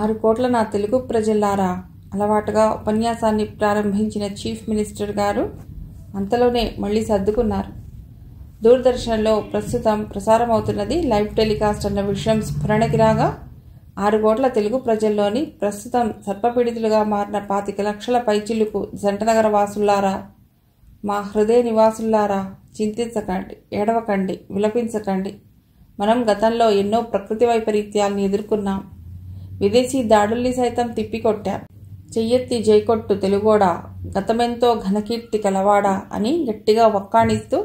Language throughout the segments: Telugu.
ఆరు కోట్ల నా తెలుగు ప్రజలారా అలవాటుగా ఉపన్యాసాన్ని ప్రారంభించిన చీఫ్ మినిస్టర్ గారు అంతలోనే మళ్ళీ సర్దుకున్నారు దూరదర్శన్లో ప్రస్తుతం ప్రసారమవుతున్నది లైవ్ టెలికాస్ట్ అన్న విషయం స్ఫురణకి రాగా ఆరు కోట్ల తెలుగు ప్రజల్లోని ప్రస్తుతం సర్పపీడితులుగా మారిన పాతిక లక్షల పైచిల్లుకు జంటనగర వాసులారా మా హృదయ నివాసులారా చింతించకండి ఏడవకండి విలపించకండి మనం గతంలో ఎన్నో ప్రకృతి వైపరీత్యాలను ఎదుర్కొన్నాం విదేశీ దాడుల్ని సైతం తిప్పికొట్టారు చెయ్యెత్తి జైకొట్టు తెలుగోడా గతమెంతో ఘనకీర్తి కలవాడా అని గట్టిగా ఒక్కాణిస్తూ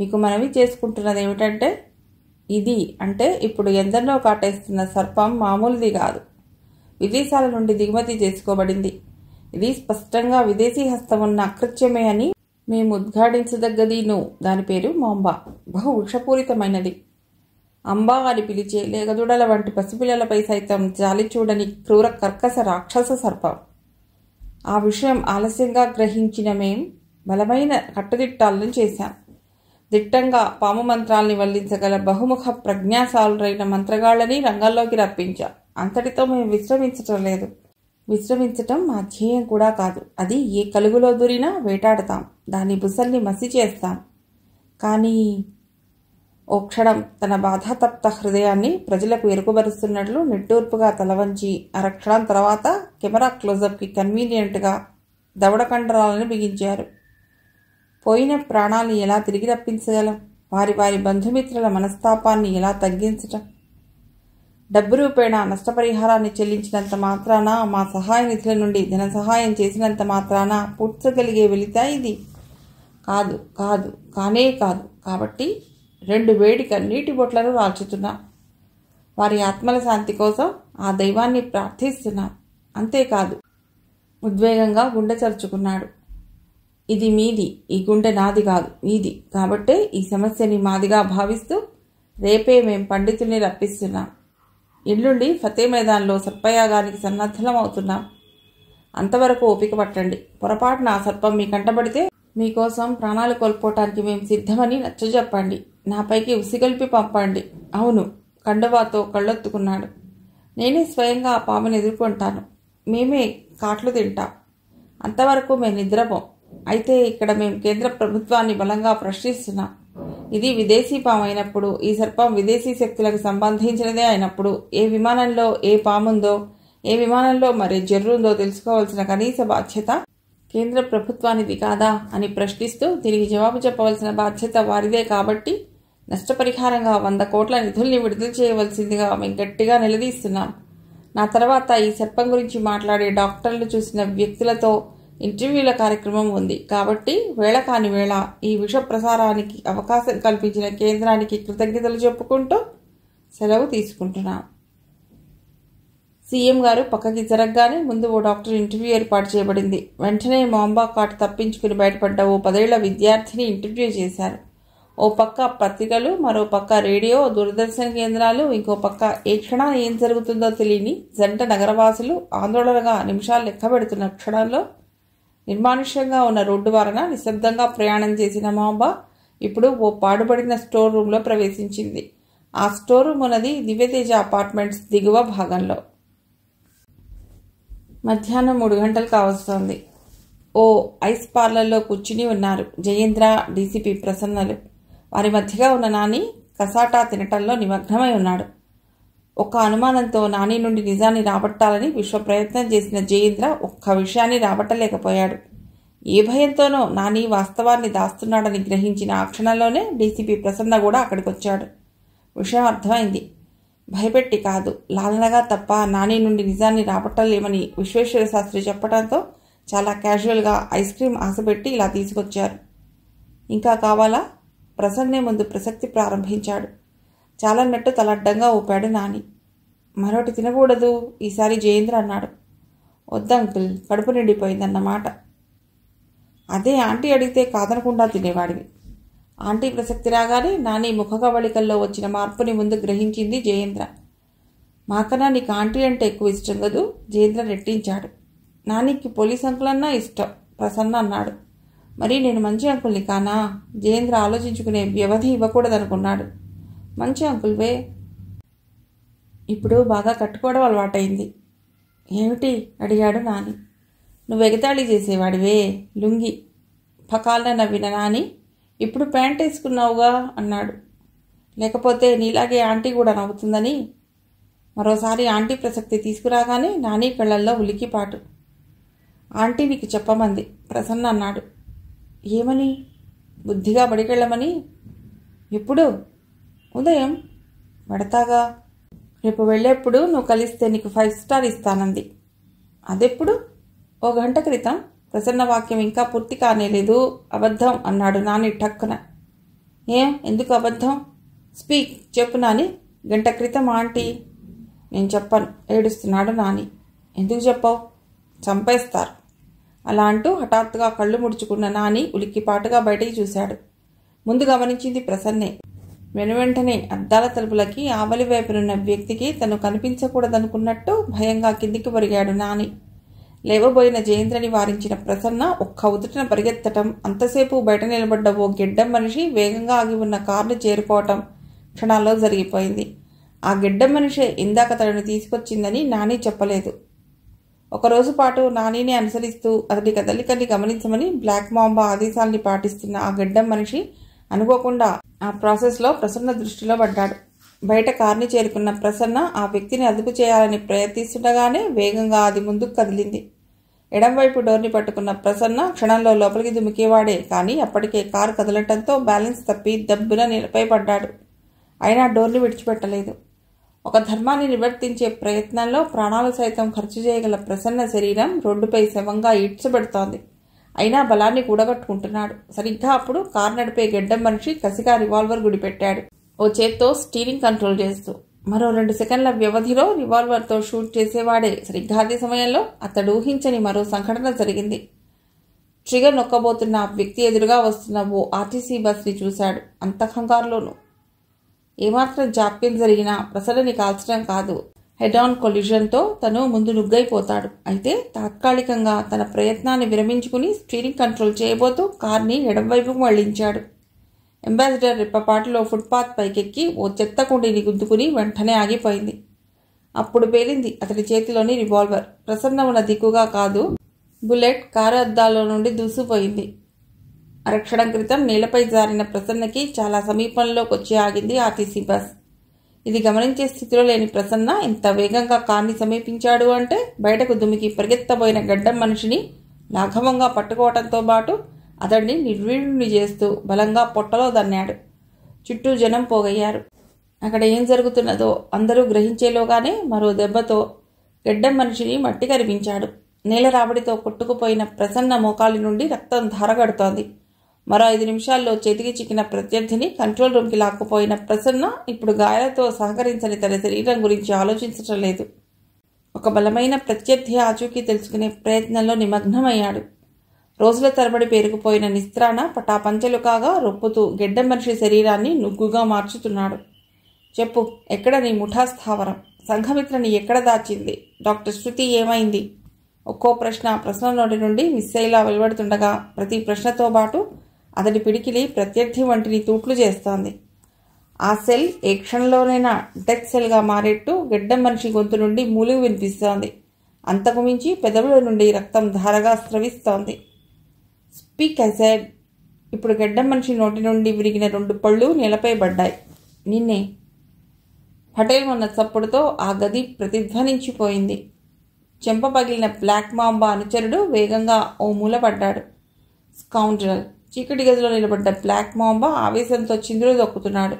మీకు మనవి చేసుకుంటున్నది ఏమిటంటే ఇది అంటే ఇప్పుడు ఎందరినో కాటేస్తున్న సర్పం మామూలుది కాదు విదేశాల నుండి దిగుమతి చేసుకోబడింది ఇది స్పష్టంగా విదేశీ హస్తం ఉన్న అకృత్యమే అని మేము ఉద్ఘాటించదగ్గదీను దాని పేరు మాంబా బహు వృక్షపూరితమైనది అంబా అని పిలిచే లేగదుడల వంటి పసిపిల్లలపై సైతం జాలి చూడని క్రూర కర్కశ రాక్షస సర్పం ఆ విషయం ఆలస్యంగా గ్రహించిన మేం బలమైన కట్టుదిట్టాలను చేశాం దిట్టంగా పాము మంత్రాల్ని వల్లించగల బహుముఖ ప్రజ్ఞాసాలురైన మంత్రగాళ్ళని రంగంలోకి రప్పించాం అంతటితో మేము విశ్రమించటం లేదు విశ్రమించటం మా ధ్యేయం కూడా కాదు అది ఏ కలుగులో దూరినా వేటాడతాం దాని బుసల్ని మసి చేస్తాం కానీ ఓ క్షణం తన బాధాతప్త హృదయాన్ని ప్రజలకు ఎరుగుబరుస్తున్నట్లు నిట్టూర్పుగా తలవంచి అరక్షణం తర్వాత కెమెరా క్లోజప్కి కన్వీనియంట్గా దవడ కండరాలను బిగించారు పోయిన ప్రాణాలను ఎలా తిరిగి రప్పించగలం వారి వారి బంధుమిత్రుల మనస్తాపాన్ని ఎలా తగ్గించటం డబ్బు రూపేణ నష్టపరిహారాన్ని చెల్లించినంత మాత్రాన మా సహాయ నిధుల నుండి ధన సహాయం చేసినంత మాత్రాన పూడ్చగలిగే వెళితే ఇది కాదు కాదు కానే కాదు కాబట్టి రెండు వేడి కన్నీటి బొట్లను రాల్చుతున్నా వారి ఆత్మల శాంతి కోసం ఆ దైవాన్ని ప్రార్థిస్తున్నాం అంతేకాదు ఉద్వేగంగా గుండె చరుచుకున్నాడు ఇది మీది ఈ గుండె నాది కాదు మీది కాబట్టే ఈ సమస్యని మాదిగా భావిస్తూ రేపే మేం పండితుల్ని రప్పిస్తున్నాం ఎల్లుండి ఫతే మైదాన్లో సర్పయాగానికి సన్నద్ధలం అవుతున్నాం అంతవరకు ఓపిక పట్టండి పొరపాటున ఆ సర్పం మీ కంటబడితే మీకోసం ప్రాణాలు కోల్పోవటానికి మేము సిద్ధమని నచ్చజెప్పండి నాపైకి ఉసిగల్పి పంపండి అవును కండవాతో కళ్ళొత్తుకున్నాడు నేనే స్వయంగా ఆ పాముని ఎదుర్కొంటాను మేమే కాట్లు తింటాం అంతవరకు మేము నిద్రపో అయితే ఇక్కడ మేము కేంద్ర ప్రభుత్వాన్ని బలంగా ప్రశ్నిస్తున్నాం ఇది విదేశీ పాము అయినప్పుడు ఈ సర్పం విదేశీ శక్తులకు సంబంధించినదే అయినప్పుడు ఏ విమానంలో ఏ పాముందో ఏ విమానంలో మరి జర్రుందో తెలుసుకోవాల్సిన కనీస బాధ్యత కేంద్ర ప్రభుత్వానిది కాదా అని ప్రశ్నిస్తూ దీనికి జవాబు చెప్పవలసిన బాధ్యత వారిదే కాబట్టి నష్టపరిహారంగా వంద కోట్ల నిధుల్ని విడుదల చేయవలసిందిగా మేము గట్టిగా నిలదీస్తున్నాం నా తర్వాత ఈ సర్పం గురించి మాట్లాడే డాక్టర్లు చూసిన వ్యక్తులతో ఇంటర్వ్యూల కార్యక్రమం ఉంది కాబట్టి వేళ కాని వేళ ఈ విష ప్రసారానికి అవకాశం కల్పించిన కేంద్రానికి కృతజ్ఞతలు చెప్పుకుంటూ సెలవు తీసుకుంటున్నా సీఎం గారు పక్కకి జరగగానే ముందు ఓ డాక్టర్ ఇంటర్వ్యూ ఏర్పాటు చేయబడింది వెంటనే మాంబా కాట్ తప్పించుకుని బయటపడ్డ ఓ పదేళ్ల విద్యార్థిని ఇంటర్వ్యూ చేశారు ఓ పక్క పత్రికలు మరో పక్క రేడియో దూరదర్శన కేంద్రాలు ఇంకో పక్క ఏ క్షణాన్ని ఏం జరుగుతుందో తెలియని జంట నగరవాసులు ఆందోళనగా నిమిషాలు లెక్క పెడుతున్న క్షణంలో నిర్మానుష్యంగా ఉన్న రోడ్డు వలన నిశ్శబ్దంగా ప్రయాణం చేసిన మాంబ ఇప్పుడు ఓ పాడుబడిన స్టోర్ రూమ్లో ప్రవేశించింది ఆ స్టోర్ రూమ్ ఉన్నది దివ్యతేజ అపార్ట్మెంట్స్ దిగువ భాగంలో మధ్యాహ్నం మూడు గంటలు కావస్తోంది ఓ ఐస్ పార్లర్లో కూర్చుని ఉన్నారు జయేంద్ర డీసీపీ ప్రసన్నలు వారి మధ్యగా ఉన్న నాని కసాటా తినటంలో నిమగ్నమై ఉన్నాడు ఒక్క అనుమానంతో నాని నుండి నిజాన్ని రాబట్టాలని విశ్వ ప్రయత్నం చేసిన జయేంద్ర ఒక్క విషయాన్ని రాబట్టలేకపోయాడు ఏ భయంతోనో నాని వాస్తవాన్ని దాస్తున్నాడని గ్రహించిన ఆ క్షణంలోనే డీసీపీ ప్రసన్న కూడా అక్కడికొచ్చాడు విషయం అర్థమైంది భయపెట్టి కాదు లాలనగా తప్ప నాని నుండి నిజాన్ని రాబట్టలేమని విశ్వేశ్వర శాస్త్రి చెప్పడంతో చాలా క్యాజువల్గా ఐస్ క్రీమ్ ఆశపెట్టి ఇలా తీసుకొచ్చారు ఇంకా కావాలా ప్రసన్నే ముందు ప్రసక్తి ప్రారంభించాడు చాలన్నట్టు తలడ్డంగా ఊపాడు నాని మరొకటి తినకూడదు ఈసారి జయేంద్ర అన్నాడు వద్దంకుల్ కడుపు నిండిపోయిందన్నమాట అదే ఆంటీ అడిగితే కాదనకుండా తినేవాడివి ఆంటీ ప్రసక్తి రాగానే నాని ముఖకవళికల్లో వచ్చిన మార్పుని ముందు గ్రహించింది జయేంద్ర మాకన్నా నీకు ఆంటీ అంటే ఎక్కువ ఇష్టం కదూ జయేంద్ర రెట్టించాడు నానికి పోలీస్ అంకులన్నా ఇష్టం ప్రసన్న అన్నాడు మరి నేను మంచి అంకుల్ని కానా జయేంద్ర ఆలోచించుకునే వ్యవధి ఇవ్వకూడదనుకున్నాడు మంచి అంకుల్వే ఇప్పుడు బాగా కట్టుకోవడం అలవాటైంది ఏమిటి అడిగాడు నాని నువ్వు ఎగతాళి చేసేవాడివే లుంగి పకాలన నవ్విన నాని ఇప్పుడు ప్యాంట్ వేసుకున్నావుగా అన్నాడు లేకపోతే నీలాగే ఆంటీ కూడా నవ్వుతుందని మరోసారి ఆంటీ ప్రసక్తి తీసుకురాగానే నాని కళ్ళల్లో ఉలికిపాటు ఆంటీ నీకు చెప్పమంది ప్రసన్న అన్నాడు ఏమని బుద్ధిగా బడికెళ్ళమని ఎప్పుడు ఉదయం పెడతాగా రేపు వెళ్ళేప్పుడు నువ్వు కలిస్తే నీకు ఫైవ్ స్టార్ ఇస్తానంది అదెప్పుడు ఓ గంట క్రితం ప్రసన్న వాక్యం ఇంకా పూర్తి కానేలేదు అబద్ధం అన్నాడు నాని టక్కున ఏం ఎందుకు అబద్ధం స్పీక్ చెప్పు నాని గంట క్రితం ఆంటీ నేను చెప్పను ఏడుస్తున్నాడు నాని ఎందుకు చెప్పావు చంపేస్తారు అలా అంటూ హఠాత్తుగా కళ్ళు ముడుచుకున్న నాని ఉలిక్కిపాటుగా బయటికి చూశాడు ముందు గమనించింది ప్రసన్నే వెనువెంటనే అద్దాల తలుపులకి ఆవలి వైపునున్న వ్యక్తికి తను కనిపించకూడదనుకున్నట్టు భయంగా కిందికి పరిగాడు నాని లేవబోయిన జయేంద్రని వారించిన ప్రసన్న ఒక్క ఉదుటిన పరిగెత్తటం అంతసేపు బయట నిలబడ్డ ఓ గిడ్డం మనిషి వేగంగా ఆగి ఉన్న కారును చేరుకోవటం క్షణాల్లో జరిగిపోయింది ఆ గిడ్డం మనిషే ఇందాక తనను తీసుకొచ్చిందని నాని చెప్పలేదు ఒకరోజు పాటు నానీని అనుసరిస్తూ అతడి కదలికల్ని గమనించమని బ్లాక్ మాంబ ఆదేశాల్ని పాటిస్తున్న ఆ గడ్డం మనిషి అనుకోకుండా ఆ ప్రాసెస్లో ప్రసన్న దృష్టిలో పడ్డాడు బయట కార్ని చేరుకున్న ప్రసన్న ఆ వ్యక్తిని అదుపు చేయాలని ప్రయత్నిస్తుండగానే వేగంగా అది ముందుకు కదిలింది ఎడంవైపు డోర్ని పట్టుకున్న ప్రసన్న క్షణంలో లోపలికి దుమికేవాడే కానీ అప్పటికే కారు కదలటంతో బ్యాలెన్స్ తప్పి దబ్బున నిలపై పడ్డాడు అయినా డోర్ని విడిచిపెట్టలేదు ఒక ధర్మాన్ని నివర్తించే ప్రయత్నంలో ప్రాణాలు సైతం ఖర్చు చేయగల ప్రసన్న శరీరం రోడ్డుపై శవంగా ఈడ్చబెడుతోంది అయినా బలాన్ని కూడగట్టుకుంటున్నాడు సరిగ్గా అప్పుడు కారు నడిపే గెడ్డ మనిషి కసిగా రివాల్వర్ గుడిపెట్టాడు ఓ చేత్తో స్టీరింగ్ కంట్రోల్ చేస్తూ మరో రెండు సెకండ్ల వ్యవధిలో రివాల్వర్తో షూట్ చేసేవాడే సరిగ్గా అదే సమయంలో అతడు ఊహించని మరో సంఘటన జరిగింది ట్రిగర్ నొక్కబోతున్న వ్యక్తి ఎదురుగా వస్తున్న ఓ ఆర్టీసీ బస్ని చూశాడు అంత కంగారులోనూ ఏమాత్రం జాప్యం జరిగినా ప్రసలని కాల్చడం కాదు హెడ్ ఆన్ కొల్యూషన్తో తను ముందు నుగ్గైపోతాడు అయితే తాత్కాలికంగా తన ప్రయత్నాన్ని విరమించుకుని స్టీరింగ్ కంట్రోల్ చేయబోతూ కార్ని ఎడంవైపుకు మళ్లించాడు అంబాసిడర్ రిప్పపాటిలో ఫుట్పాత్ పైకెక్కి ఓ చెత్త కుండీని గుద్దుకుని వెంటనే ఆగిపోయింది అప్పుడు పేలింది అతడి చేతిలోని రివాల్వర్ ప్రసన్న ఉన్న దిక్కుగా కాదు బుల్లెట్ కారు అద్దాల్లో నుండి దూసిపోయింది అరక్షణం క్రితం నేలపై జారిన ప్రసన్నకి చాలా సమీపంలోకి వచ్చి ఆగింది ఆర్టీసీ బస్ ఇది గమనించే స్థితిలో లేని ప్రసన్న ఇంత వేగంగా కార్ని సమీపించాడు అంటే బయటకు దుమికి పరిగెత్తబోయిన గడ్డం మనిషిని లాఘవంగా పట్టుకోవడంతో పాటు అతడిని నిర్వీణుని చేస్తూ బలంగా పొట్టలో దన్నాడు చుట్టూ జనం పోగయ్యారు అక్కడ ఏం జరుగుతున్నదో అందరూ గ్రహించేలోగానే మరో దెబ్బతో గడ్డం మనిషిని మట్టి కరిపించాడు నేల రాబడితో కొట్టుకుపోయిన ప్రసన్న మోకాలి నుండి రక్తం ధారగడుతోంది మరో ఐదు నిమిషాల్లో చేతికి చిక్కిన ప్రత్యర్థిని కంట్రోల్ రూమ్కి లాక్కుపోయిన ప్రసన్న ఇప్పుడు గాయాలతో సహకరించని తన శరీరం గురించి ఆలోచించటం లేదు ఒక బలమైన ప్రత్యర్థి ఆచూకీ తెలుసుకునే ప్రయత్నంలో నిమగ్నమయ్యాడు రోజుల తరబడి పేరుకుపోయిన నిస్త్రాణ పటాపంచలు కాగా రొప్పుతూ గెడ్డ మనిషి శరీరాన్ని నుగ్గుగా మార్చుతున్నాడు చెప్పు ఎక్కడ నీ ముఠా స్థావరం సంఘమిత్రని ఎక్కడ దాచింది డాక్టర్ శృతి ఏమైంది ఒక్కో ప్రశ్న ప్రశ్న నోటి నుండి మిస్ అయిలా వెలువడుతుండగా ప్రతి ప్రశ్నతో పాటు అతడి పిడికిలి ప్రత్యర్థి వంటిని తూట్లు చేస్తోంది ఆ సెల్ ఏ క్షణంలోనైనా డెత్ సెల్గా మారేట్టు గిడ్డ మనిషి గొంతు నుండి మూలుగు వినిపిస్తోంది అంతకు మించి పెదవుల నుండి రక్తం ధారగా స్రవిస్తోంది స్పీక్ అసైడ్ ఇప్పుడు గిడ్డ మనిషి నోటి నుండి విరిగిన రెండు పళ్ళు నేలపై పడ్డాయి నిన్నే పటేల్ ఉన్న చప్పుడుతో ఆ గది ప్రతిధ్వనించిపోయింది చెంప పగిలిన బ్లాక్ మాంబా అనుచరుడు వేగంగా ఓ మూల పడ్డాడు స్కౌండ్రల్ చీకటి గదిలో నిలబడ్డ బ్లాక్ మాంబ ఆవేశంతో చిందులు దొక్కుతున్నాడు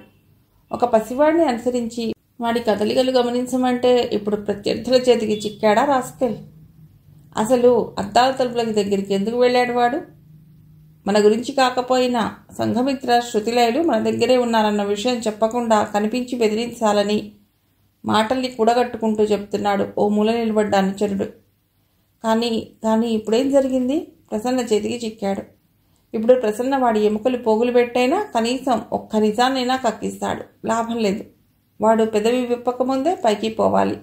ఒక పసివాడిని అనుసరించి వాడి కదలికలు గమనించమంటే ఇప్పుడు ప్రత్యర్థుల చేతికి చిక్కాడా రాస్తే అసలు అద్దాల తలుపులకి దగ్గరికి ఎందుకు వెళ్ళాడు వాడు మన గురించి కాకపోయినా సంఘమిత్ర శృతిలయులు మన దగ్గరే ఉన్నారన్న విషయం చెప్పకుండా కనిపించి బెదిరించాలని మాటల్ని కూడగట్టుకుంటూ చెప్తున్నాడు ఓ మూల నిలబడ్డ అనుచరుడు కానీ కానీ ఇప్పుడేం జరిగింది ప్రసన్న చేతికి చిక్కాడు ఇప్పుడు ప్రసన్న వాడి ఎముకలు పోగులు పెట్టైనా కనీసం ఒక్క నిజాన్నైనా కక్కిస్తాడు లాభం లేదు వాడు పెదవి విప్పక ముందే పైకి పోవాలి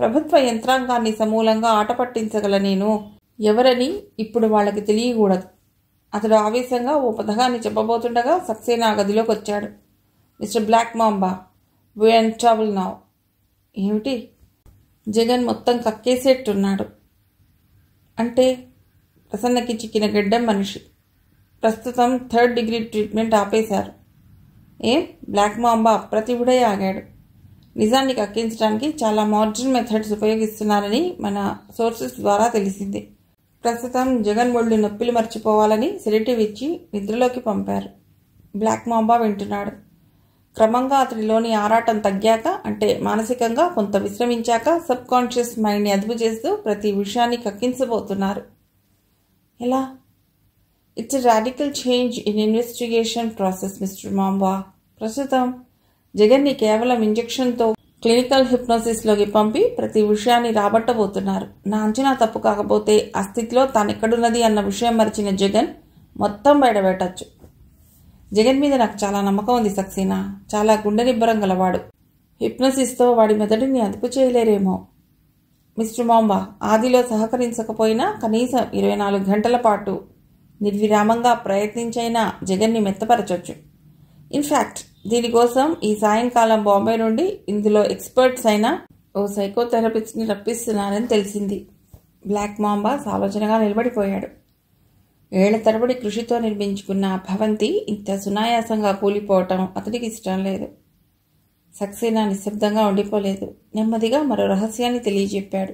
ప్రభుత్వ యంత్రాంగాన్ని సమూలంగా ఆట పట్టించగల నేను ఎవరని ఇప్పుడు వాళ్ళకి తెలియకూడదు అతడు ఆవేశంగా ఓ పథకాన్ని చెప్పబోతుండగా సక్సేనా గదిలోకి వచ్చాడు mister Black Mamba way and travel now ఏమిటి జగన్ మొత్తం కక్కేసేట్టున్నాడు అంటే ప్రసన్నకి చిక్కిన గడ్డం మనిషి ప్రస్తుతం థర్డ్ డిగ్రీ ట్రీట్మెంట్ ఆపేశారు ఏం బ్లాక్ మాంబా అప్రతిభుడై ఆగాడు నిజాన్ని కక్కించడానికి చాలా మోడ్రన్ మెథడ్స్ ఉపయోగిస్తున్నారని మన సోర్సెస్ ద్వారా తెలిసింది ప్రస్తుతం జగన్ ఒళ్ళు నొప్పిలు మర్చిపోవాలని సెడేటివ్ ఇచ్చి నిద్రలోకి పంపారు బ్లాక్ మాంబా వింటున్నాడు క్రమంగా అతడిలోని ఆరాటం తగ్గాక అంటే మానసికంగా కొంత విశ్రమించాక సబ్ కాన్షియస్ మైండ్ని అదుపు చేస్తూ ప్రతి విషయాన్ని కక్కించబోతున్నారు ఎలా it's radical change in investigation process mister Mamba ప్రస్తుతం జగన్ని కేవలం ఇంజెక్షన్తో క్లినికల్ హిప్నోసిస్లోకి పంపి ప్రతి విషయాన్ని రాబట్టబోతున్నారు నా అంచనా తప్పు కాకపోతే ఆ స్థితిలో తానెక్కడున్నది అన్న విషయం మరిచిన జగన్ మొత్తం బయటపెట్టచ్చు జగన్ మీద నాకు చాలా నమ్మకం ఉంది సక్సేనా చాలా గుండెనిబ్బరం గలవాడు హిప్నోసిస్తో వాడి మెదడిని అదుపు చేయలేరేమో మిస్టర్ మాంబా ఆదిలో సహకరించకపోయినా కనీసం ఇరవై నాలుగు గంటల పాటు నిర్విరామంగా ప్రయత్నించైనా జగన్ని మెత్తపరచొచ్చు ఇన్ఫ్యాక్ట్ దీనికోసం ఈ సాయంకాలం బాంబే నుండి ఇందులో ఎక్స్పర్ట్స్ అయిన ఓ సైకోథెరపిస్ట్ని రప్పిస్తున్నారని తెలిసింది బ్లాక్ మాంబాస్ ఆలోచనగా నిలబడిపోయాడు ఏళ్ల తరబడి కృషితో నిర్మించుకున్న భవంతి ఇంత సునాయాసంగా కూలిపోవటం అతనికి ఇష్టం లేదు సక్సేనా నిశ్శబ్దంగా ఉండిపోలేదు నెమ్మదిగా మరో రహస్యాన్ని తెలియజెప్పాడు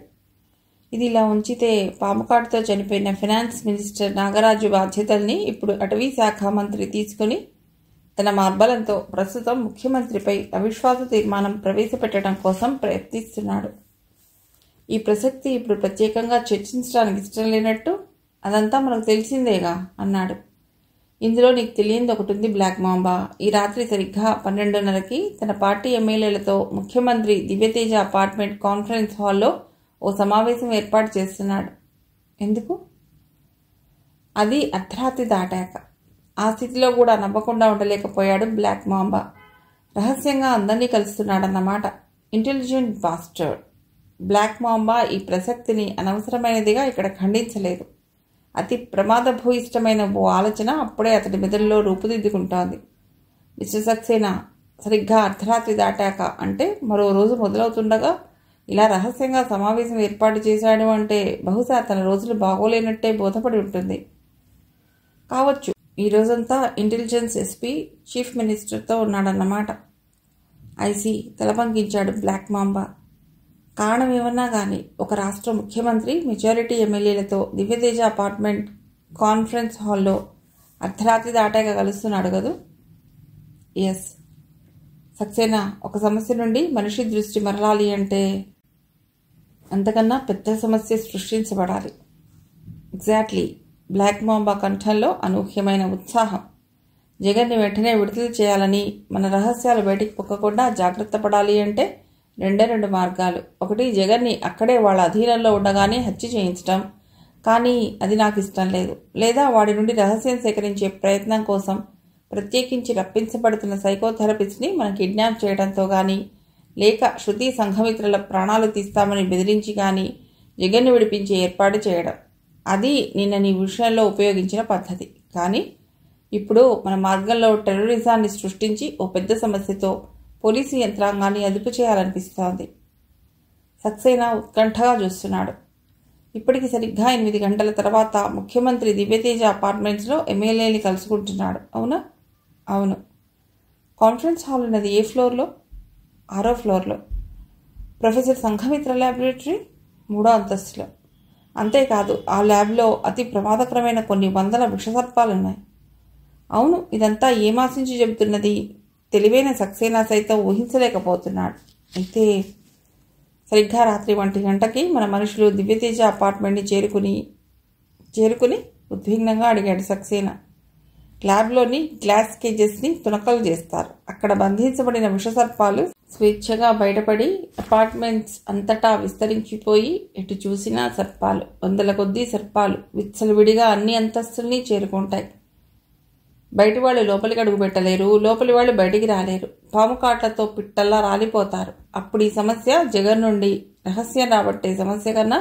ఇది ఇలా ఉంచితే పాముకాటుతో చనిపోయిన ఫినాన్స్ మినిస్టర్ నాగరాజు బాధ్యతల్ని ఇప్పుడు అటవీ శాఖ మంత్రి తీసుకుని తన మార్బలంతో ప్రస్తుతం ముఖ్యమంత్రిపై అవిశ్వాస తీర్మానం ప్రవేశపెట్టడం కోసం ప్రయత్నిస్తున్నాడు ఈ ప్రసక్తి ఇప్పుడు ప్రత్యేకంగా చర్చించడానికి ఇష్టం లేనట్టు అదంతా మనకు తెలిసిందేగా అన్నాడు ఇందులో నీకు తెలియంది ఒకటి ఉంది బ్లాక్ మాంబా ఈ రాత్రి సరిగ్గా పన్నెండున్నరకి తన పార్టీ ఎమ్మెల్యేలతో ముఖ్యమంత్రి దివ్యతేజ అపార్ట్మెంట్ కాన్ఫరెన్స్ హాల్లో ఓ సమావేశం ఏర్పాటు చేస్తున్నాడు ఎందుకు అది అర్ధరాత్రి దాటాక ఆ స్థితిలో కూడా నవ్వకుండా ఉండలేకపోయాడు బ్లాక్ మాంబా రహస్యంగా అందరినీ కలుస్తున్నాడన్నమాట ఇంటెలిజెంట్ బాస్టర్డ్ బ్లాక్ మాంబా ఈ ప్రసక్తిని అనవసరమైనదిగా ఇక్కడ ఖండించలేదు అతి ప్రమాదభూయిష్టమైన ఓ ఆలోచన అప్పుడే అతడి మెదడులో రూపుదిద్దుకుంటోంది మిస్టర్ సక్సేనా సరిగ్గా అర్ధరాత్రి దాటాక అంటే మరో రోజు మొదలవుతుండగా ఇలా రహస్యంగా సమావేశం ఏర్పాటు చేశాడు అంటే బహుశా తన రోజులు బాగోలేనట్టే బోధపడి ఉంటుంది కావచ్చు ఈ రోజంతా ఇంటెలిజెన్స్ ఎస్పీ చీఫ్ మినిస్టర్తో ఉన్నాడన్నమాట ఐసీ తలపంకించాడు బ్లాక్ మాంబా కారణం ఏమన్నా కానీ ఒక రాష్ట్ర ముఖ్యమంత్రి మెజారిటీ ఎమ్మెల్యేలతో దివ్యతేజ అపార్ట్మెంట్ కాన్ఫరెన్స్ హాల్లో అర్ధరాత్రి దాటాక కలుస్తున్నాడు కదూ ఎస్ సక్సేనా ఒక సమస్య నుండి మనిషి దృష్టి మరలాలి అంటే అంతకన్నా పెద్ద సమస్య సృష్టించబడాలి ఎగ్జాక్ట్లీ బ్లాక్ మాంబా కంఠంలో అనూహ్యమైన ఉత్సాహం జగన్ని వెంటనే విడుదల చేయాలని మన రహస్యాలు బయటికి పొక్కకుండా జాగ్రత్త పడాలి అంటే రెండే రెండు మార్గాలు ఒకటి జగన్ని అక్కడే వాళ్ళ అధీనంలో ఉండగానే హత్య చేయించటం కానీ అది నాకు ఇష్టం లేదు లేదా వాడి నుండి రహస్యం సేకరించే ప్రయత్నం కోసం ప్రత్యేకించి రప్పించబడుతున్న సైకోథెరపిస్ట్ని మనం కిడ్నాప్ చేయడంతో కానీ లేక శృతి సంఘమిత్రుల ప్రాణాలు తీస్తామని బెదిరించి కానీ జగన్ను విడిపించే ఏర్పాటు చేయడం అది నిన్న నీ విషయంలో ఉపయోగించిన పద్ధతి కానీ ఇప్పుడు మన మార్గంలో టెర్రరిజాన్ని సృష్టించి ఓ పెద్ద సమస్యతో పోలీసు యంత్రాంగాన్ని అదుపు చేయాలనిపిస్తోంది సక్సేనా ఉత్కంఠగా చూస్తున్నాడు ఇప్పటికి సరిగ్గా ఎనిమిది గంటల తర్వాత ముఖ్యమంత్రి దివ్యతేజ అపార్ట్మెంట్స్లో ఎమ్మెల్యేని కలుసుకుంటున్నాడు అవునా అవును కాన్ఫరెన్స్ హాల్ ఉన్నది ఏ ఫ్లోర్లో ఆరో ఫ్లోర్లో ప్రొఫెసర్ సంఘమిత్ర ల్యాబొరేటరీ మూడో అంతస్తులో అంతేకాదు ఆ ల్యాబ్లో అతి ప్రమాదకరమైన కొన్ని వందల ఉన్నాయి అవును ఇదంతా ఏమాశించి చెబుతున్నది తెలివైన సక్సేనా సైతం ఊహించలేకపోతున్నాడు అయితే సరిగ్గా రాత్రి ఒంటి గంటకి మన మనుషులు దివ్యతేజ అపార్ట్మెంట్ని చేరుకుని చేరుకుని ఉద్విగ్నంగా అడిగాడు సక్సేనా ల్యాబ్లోని గ్లాస్ కేజెస్ని తునకలు చేస్తారు అక్కడ బంధించబడిన సర్పాలు స్వేచ్ఛగా బయటపడి అపార్ట్మెంట్స్ అంతటా విస్తరించిపోయి ఎటు చూసినా సర్పాలు వందల కొద్దీ సర్పాలు విచ్చలవిడిగా అన్ని అంతస్తుల్ని చేరుకుంటాయి బయటి వాళ్ళు లోపలికి అడుగు పెట్టలేరు లోపలి వాళ్ళు బయటికి రాలేరు పాము కాట్లతో పిట్టల్లా రాలిపోతారు అప్పుడు ఈ సమస్య జగన్ నుండి రహస్యం రాబట్టే సమస్య కన్నా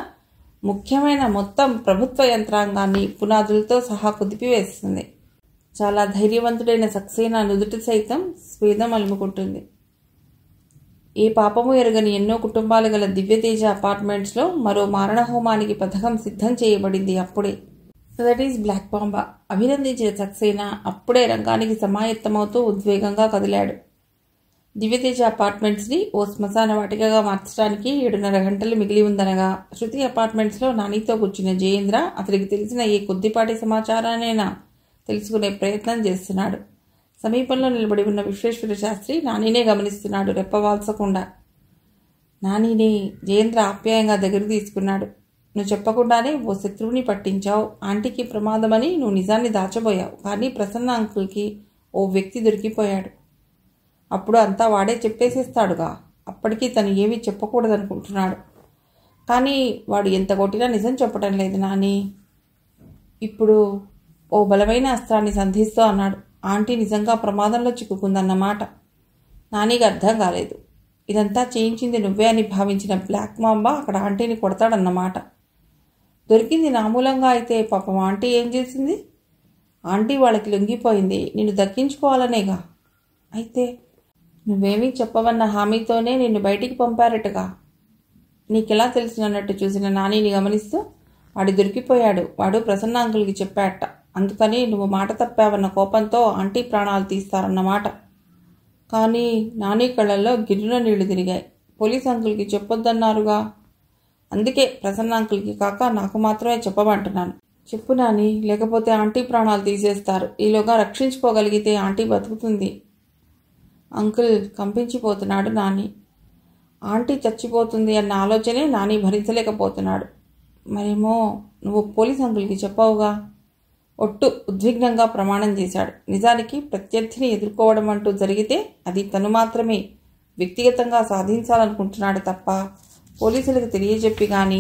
ముఖ్యమైన మొత్తం ప్రభుత్వ యంత్రాంగాన్ని పునాదులతో సహా కుదిపివేస్తుంది చాలా ధైర్యవంతుడైన సక్సేనా నుదుటి సైతం స్వేదం అలుముకుంటుంది ఏ పాపము ఎరగని ఎన్నో కుటుంబాలు గల దివ్యతేజ అపార్ట్మెంట్స్లో మరో మారణహోమానికి పథకం సిద్ధం చేయబడింది అప్పుడే దట్ ఈస్ బ్లాక్ బాంబ అభినందించిన సక్సేనా అప్పుడే రంగానికి సమాయత్తమవుతూ ఉద్వేగంగా కదిలాడు దివ్యతేజ అపార్ట్మెంట్స్ని ఓ శ్మశాన వాటికగా మార్చడానికి ఏడున్నర గంటలు మిగిలి ఉందనగా శృతి అపార్ట్మెంట్స్లో నానితో కూర్చున్న జయేంద్ర అతనికి తెలిసిన ఏ కొద్దిపాటి సమాచారానైనా తెలుసుకునే ప్రయత్నం చేస్తున్నాడు సమీపంలో నిలబడి ఉన్న విశ్వేశ్వర శాస్త్రి నానినే గమనిస్తున్నాడు రెప్పవాల్చకుండా నానిని జయేంద్ర ఆప్యాయంగా దగ్గర తీసుకున్నాడు నువ్వు చెప్పకుండానే ఓ శత్రువుని పట్టించావు ఆంటీకి ప్రమాదమని నువ్వు నిజాన్ని దాచబోయావు కానీ ప్రసన్న అంకుల్కి ఓ వ్యక్తి దొరికిపోయాడు అప్పుడు అంతా వాడే చెప్పేసేస్తాడుగా అప్పటికీ తను ఏమీ చెప్పకూడదనుకుంటున్నాడు కానీ వాడు ఎంత కొట్టినా నిజం చెప్పటం లేదు నాని ఇప్పుడు ఓ బలమైన అస్త్రాన్ని సంధిస్తూ అన్నాడు ఆంటీ నిజంగా ప్రమాదంలో చిక్కుకుందన్నమాట నానికి అర్థం కాలేదు ఇదంతా చేయించింది నువ్వే అని భావించిన బ్లాక్ మాంబ అక్కడ ఆంటీని కొడతాడన్నమాట దొరికింది నామూలంగా అయితే పాపం ఆంటీ ఏం చేసింది ఆంటీ వాళ్ళకి లొంగిపోయింది నిన్ను దక్కించుకోవాలనేగా అయితే నువ్వేమీ చెప్పవన్న హామీతోనే నిన్ను బయటికి పంపారటగా నీకెలా తెలిసినట్టు చూసిన నానిని గమనిస్తూ వాడు దొరికిపోయాడు వాడు ప్రసన్న అంకుల్కి చెప్పాట అందుకని నువ్వు మాట తప్పావన్న కోపంతో ఆంటీ ప్రాణాలు తీస్తారన్నమాట కానీ నాని కళ్ళల్లో గిర్రున నీళ్లు తిరిగాయి పోలీస్ అంకుల్కి చెప్పొద్దన్నారుగా అందుకే ప్రసన్న అంకుల్కి కాక నాకు మాత్రమే చెప్పమంటున్నాను చెప్పు నాని లేకపోతే ఆంటీ ప్రాణాలు తీసేస్తారు ఈలోగా రక్షించుకోగలిగితే ఆంటీ బతుకుతుంది అంకుల్ కంపించిపోతున్నాడు నాని ఆంటీ చచ్చిపోతుంది అన్న ఆలోచనే నాని భరించలేకపోతున్నాడు మరేమో నువ్వు పోలీస్ అంకుల్కి చెప్పావుగా ఒట్టు ఉద్విగ్నంగా ప్రమాణం చేశాడు నిజానికి ప్రత్యర్థిని ఎదుర్కోవడం అంటూ జరిగితే అది తను మాత్రమే వ్యక్తిగతంగా సాధించాలనుకుంటున్నాడు తప్ప పోలీసులకు తెలియజెప్పి కానీ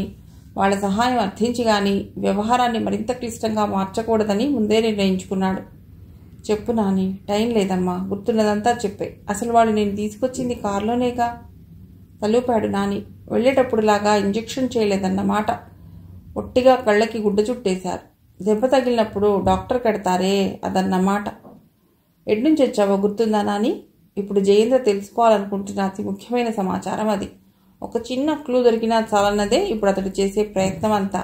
వాళ్ళ సహాయం అర్థించి కానీ వ్యవహారాన్ని మరింత క్లిష్టంగా మార్చకూడదని ముందే నిర్ణయించుకున్నాడు చెప్పు నాని టైం లేదమ్మా గుర్తున్నదంతా చెప్పే అసలు వాళ్ళు నేను తీసుకొచ్చింది కారులోనేగా తలూపాడు నాని వెళ్ళేటప్పుడులాగా ఇంజెక్షన్ చేయలేదన్నమాట ఒట్టిగా కళ్ళకి గుడ్డ చుట్టేశారు దెబ్బ తగిలినప్పుడు డాక్టర్ కడతారే అదన్నమాట ఎడ్నుంచి వచ్చావో గుర్తుందా అని ఇప్పుడు జయేంద్ర తెలుసుకోవాలనుకుంటున్న అతి ముఖ్యమైన సమాచారం అది ఒక చిన్న క్లూ దొరికినా చాలన్నదే ఇప్పుడు అతడు చేసే ప్రయత్నం అంతా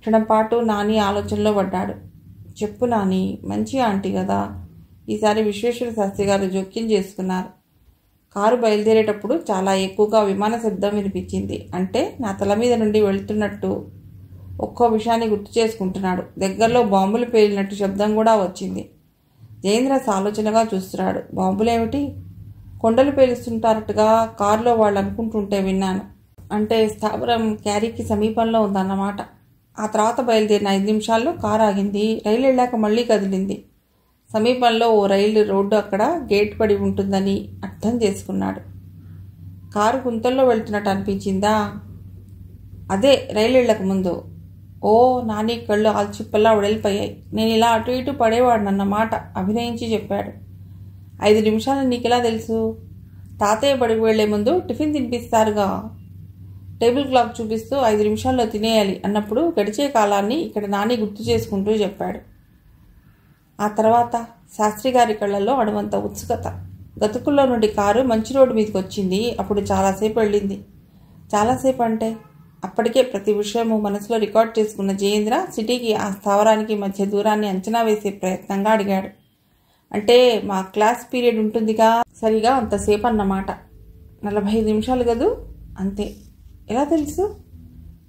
క్షణంపాటు నాని ఆలోచనలో పడ్డాడు చెప్పు నాని మంచి ఆంటీ కదా ఈసారి విశ్వేశ్వర శాస్త్రి గారు జోక్యం చేసుకున్నారు కారు బయలుదేరేటప్పుడు చాలా ఎక్కువగా విమాన శబ్దం వినిపించింది అంటే నా తల మీద నుండి వెళ్తున్నట్టు ఒక్కో విషయాన్ని గుర్తు చేసుకుంటున్నాడు దగ్గరలో బాంబులు పేలినట్టు శబ్దం కూడా వచ్చింది జయేంద్ర సాలోచనగా చూస్తున్నాడు బాంబులేమిటి కొండలు పేలుస్తుంటారట్టుగా కారులో వాళ్ళు అనుకుంటుంటే విన్నాను అంటే స్థావరం క్యారీకి సమీపంలో ఉందన్నమాట ఆ తర్వాత బయలుదేరిన ఐదు నిమిషాల్లో కారు ఆగింది రైలు వెళ్ళాక మళ్ళీ కదిలింది సమీపంలో ఓ రైలు రోడ్డు అక్కడ గేట్ పడి ఉంటుందని అర్థం చేసుకున్నాడు కారు గుంతల్లో వెళ్తున్నట్టు అనిపించిందా అదే రైలు వెళ్ళక ముందు ఓ నాని కళ్ళు ఆల్చిప్పల్లా వడలిపోయాయి నేను ఇలా అటు ఇటు పడేవాడు అన్నమాట అభినయించి చెప్పాడు ఐదు నిమిషాలు నీకెలా తెలుసు తాతయ్య బడికి వెళ్లే ముందు టిఫిన్ తినిపిస్తారుగా టేబుల్ క్లాక్ చూపిస్తూ ఐదు నిమిషాల్లో తినేయాలి అన్నప్పుడు గడిచే కాలాన్ని ఇక్కడ నాని గుర్తు చేసుకుంటూ చెప్పాడు ఆ తర్వాత శాస్త్రి గారి కళ్ళల్లో అడవంత ఉత్సుకత గతుకుల్లో నుండి కారు మంచి రోడ్డు మీదకి వచ్చింది అప్పుడు చాలాసేపు వెళ్ళింది చాలాసేపు అంటే అప్పటికే ప్రతి విషయము మనసులో రికార్డ్ చేసుకున్న జయేంద్ర సిటీకి ఆ స్థావరానికి మధ్య దూరాన్ని అంచనా వేసే ప్రయత్నంగా అడిగాడు అంటే మా క్లాస్ పీరియడ్ ఉంటుందిగా సరిగా అంతసేపు అన్నమాట నలభై ఐదు నిమిషాలు కదూ అంతే ఎలా తెలుసు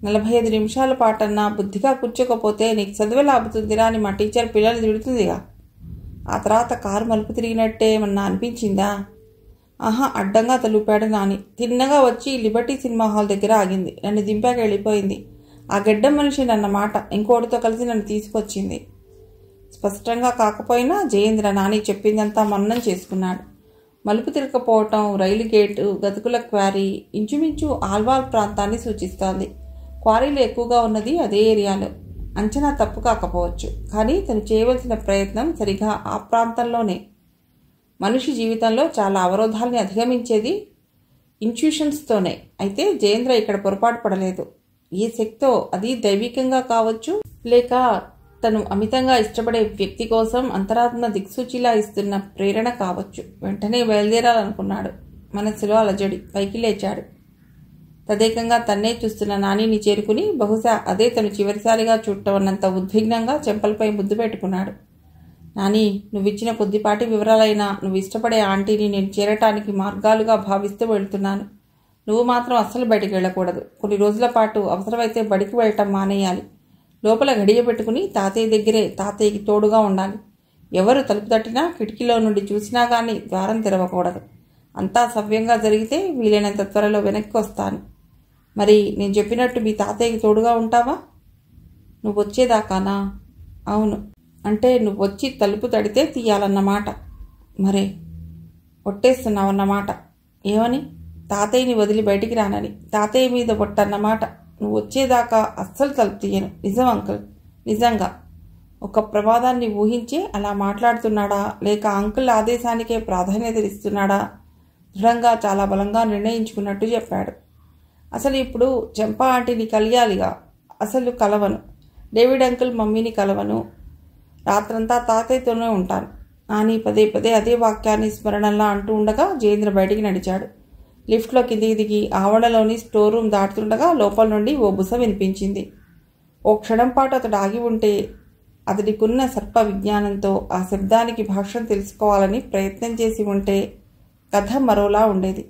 నలభై ఐదు నిమిషాల పాటన్నా బుద్ధిగా కూర్చోకపోతే నీకు చదివేలా లాభుతుందిరా అని మా టీచర్ పిల్లలు తిడుతుందిగా ఆ తర్వాత కారు మలుపు తిరిగినట్టే ఏమన్నా అనిపించిందా ఆహా అడ్డంగా తలుపాడు నాని తిన్నగా వచ్చి లిబర్టీ సినిమా హాల్ దగ్గర ఆగింది నన్ను దింపాక వెళ్ళిపోయింది ఆ గడ్డ మనిషి నన్న మాట ఇంకోటితో కలిసి నన్ను తీసుకొచ్చింది స్పష్టంగా కాకపోయినా జయేంద్ర నాని చెప్పిందంతా మన్నం చేసుకున్నాడు మలుపు తిరగకపోవటం రైలు గేటు గతుకుల క్వారీ ఇంచుమించు ఆల్వాల్ ప్రాంతాన్ని సూచిస్తోంది క్వారీలు ఎక్కువగా ఉన్నది అదే ఏరియాలో అంచనా తప్పు కాకపోవచ్చు కానీ తను చేయవలసిన ప్రయత్నం సరిగా ఆ ప్రాంతంలోనే మనిషి జీవితంలో చాలా అవరోధాల్ని అధిగమించేది ఇంట్యూషన్స్తోనే అయితే జయేంద్ర ఇక్కడ పొరపాటు పడలేదు ఏ శక్తో అది దైవికంగా కావచ్చు లేక తను అమితంగా ఇష్టపడే వ్యక్తి కోసం అంతరాత్మ దిక్సూచిలా ఇస్తున్న ప్రేరణ కావచ్చు వెంటనే బయలుదేరాలనుకున్నాడు మనస్సులో అలజడి పైకి లేచాడు తదేకంగా తన్నే చూస్తున్న నానిని చేరుకుని బహుశా అదే తను చివరిసారిగా చూడటం అన్నంత ఉద్విగ్నంగా చెంపలపై ముద్దు పెట్టుకున్నాడు నాని నువ్విచ్చిన కొద్దిపాటి వివరాలైనా నువ్వు ఇష్టపడే ఆంటీని నేను చేరటానికి మార్గాలుగా భావిస్తూ వెళ్తున్నాను నువ్వు మాత్రం అస్సలు బయటికి వెళ్ళకూడదు కొన్ని రోజుల పాటు అవసరమైతే బడికి వెళ్ళటం మానేయాలి లోపల గడియ పెట్టుకుని తాతయ్య దగ్గరే తాతయ్యకి తోడుగా ఉండాలి ఎవరు తలుపు తట్టినా కిటికీలో నుండి చూసినా కానీ ద్వారం తెరవకూడదు అంతా సవ్యంగా జరిగితే వీలైనంత త్వరలో వెనక్కి వస్తాను మరి నేను చెప్పినట్టు మీ తాతయ్యకి తోడుగా ఉంటావా నువ్వు వచ్చేదాకానా అవును అంటే నువ్వు వచ్చి తలుపు తడితే తీయాలన్నమాట మరే ఒట్టేస్తున్నావన్నమాట ఏమని తాతయ్యని వదిలి బయటికి రానని తాతయ్య మీద పొట్టన్నమాట నువ్వు వచ్చేదాకా అస్సలు తలుపు తీయను నిజం అంకుల్ నిజంగా ఒక ప్రమాదాన్ని ఊహించి అలా మాట్లాడుతున్నాడా లేక అంకుల్ ఆదేశానికే ప్రాధాన్యత ఇస్తున్నాడా దృఢంగా చాలా బలంగా నిర్ణయించుకున్నట్టు చెప్పాడు అసలు ఇప్పుడు చెంపా ఆంటీని కలియాలిగా అసలు కలవను డేవిడ్ అంకుల్ మమ్మీని కలవను రాత్రంతా తాతయ్యతోనే ఉంటాను నాని పదే పదే అదే వాక్యాన్ని స్మరణలా అంటూ ఉండగా జయేంద్ర బయటికి నడిచాడు లిఫ్ట్లో కిందికి దిగి ఆవరణలోని స్టోర్ రూమ్ దాటుతుండగా లోపల నుండి ఓ బుస వినిపించింది ఓ క్షణం పాటు అతడు ఆగి ఉంటే అతడికున్న సర్ప విజ్ఞానంతో ఆ శబ్దానికి భాషను తెలుసుకోవాలని ప్రయత్నం చేసి ఉంటే కథ మరోలా ఉండేది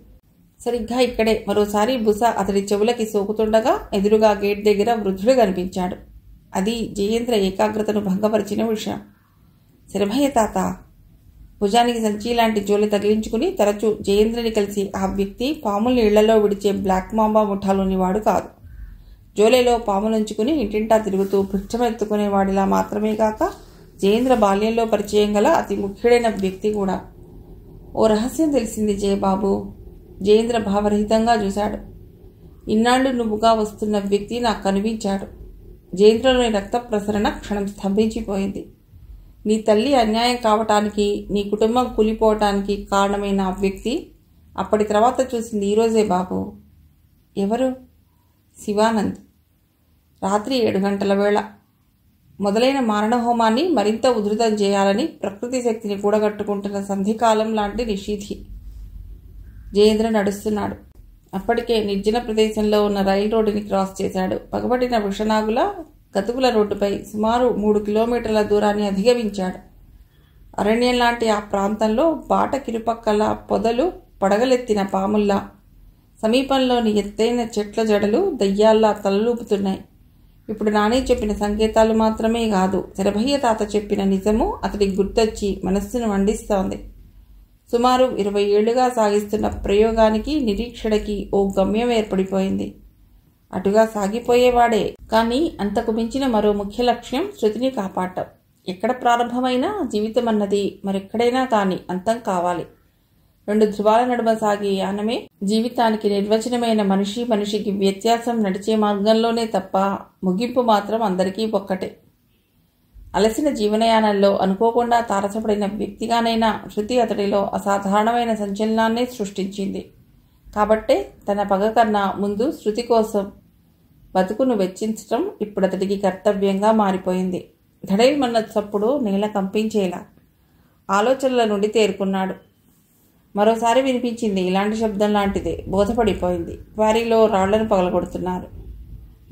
సరిగ్గా ఇక్కడే మరోసారి బుస అతడి చెవులకి సోకుతుండగా ఎదురుగా గేట్ దగ్గర వృద్ధుడు కనిపించాడు అది జయేంద్ర ఏకాగ్రతను భంగపరిచిన విషయం శరభయ్య తాత భుజానికి సంచి లాంటి జోలి తగిలించుకుని తరచూ జయేంద్రని కలిసి ఆ వ్యక్తి పాముల్ని ఇళ్లలో విడిచే బ్లాక్ మాంబా ముఠాలోని వాడు కాదు జోలేలో పాములుంచుకుని ఇంటింటా తిరుగుతూ పుచ్చమెత్తుకునేవాడిలా మాత్రమే కాక జయేంద్ర బాల్యంలో పరిచయం గల అతి ముఖ్యుడైన వ్యక్తి కూడా ఓ రహస్యం తెలిసింది జయబాబు జయేంద్ర భావరహితంగా చూశాడు ఇన్నాళ్ళు నువ్వుగా వస్తున్న వ్యక్తి నాకు కనిపించాడు జయంత్రలోని రక్త ప్రసరణ క్షణం స్తంభించిపోయింది నీ తల్లి అన్యాయం కావటానికి నీ కుటుంబం కూలిపోవటానికి కారణమైన ఆ వ్యక్తి అప్పటి తర్వాత చూసింది ఈరోజే బాబు ఎవరు శివానంద్ రాత్రి ఏడు గంటల వేళ మొదలైన మారణ హోమాన్ని మరింత ఉధృతం చేయాలని ప్రకృతి శక్తిని కూడగట్టుకుంటున్న సంధికాలం లాంటి నిషీధి జయేంద్ర నడుస్తున్నాడు అప్పటికే నిర్జన ప్రదేశంలో ఉన్న రైలు రోడ్డుని క్రాస్ చేశాడు పగబడిన వృషనాగుల గతుకుల రోడ్డుపై సుమారు మూడు కిలోమీటర్ల దూరాన్ని అధిగమించాడు అరణ్యం లాంటి ఆ ప్రాంతంలో బాట కిరుపక్కల పొదలు పడగలెత్తిన పాముల్లా సమీపంలోని ఎత్తైన చెట్ల జడలు దయ్యాల్లా తలలూపుతున్నాయి ఇప్పుడు నాని చెప్పిన సంకేతాలు మాత్రమే కాదు శరభయ్య తాత చెప్పిన నిజము అతడికి గుర్తొచ్చి మనస్సును వండిస్తోంది సుమారు ఇరవై ఏళ్లుగా సాగిస్తున్న ప్రయోగానికి నిరీక్షణకి ఓ గమ్యం ఏర్పడిపోయింది అటుగా సాగిపోయేవాడే కానీ అంతకు మించిన మరో ముఖ్య లక్ష్యం శృతిని కాపాడటం ఎక్కడ ప్రారంభమైనా జీవితం అన్నది మరెక్కడైనా కానీ అంతం కావాలి రెండు ధ్రువాల నడుమ సాగే యానమే జీవితానికి నిర్వచనమైన మనిషి మనిషికి వ్యత్యాసం నడిచే మార్గంలోనే తప్ప ముగింపు మాత్రం అందరికీ ఒక్కటే అలసిన జీవనయానంలో అనుకోకుండా తారసపడిన వ్యక్తిగానైనా శృతి అతడిలో అసాధారణమైన సంచలనాన్ని సృష్టించింది కాబట్టే తన పగ కన్నా ముందు శృతి కోసం బతుకును వెచ్చించటం ఇప్పుడు అతడికి కర్తవ్యంగా మారిపోయింది సప్పుడు నేల కంపించేలా ఆలోచనల నుండి తేరుకున్నాడు మరోసారి వినిపించింది ఇలాంటి శబ్దం లాంటిదే బోధపడిపోయింది వారిలో రాళ్లను పగలగొడుతున్నారు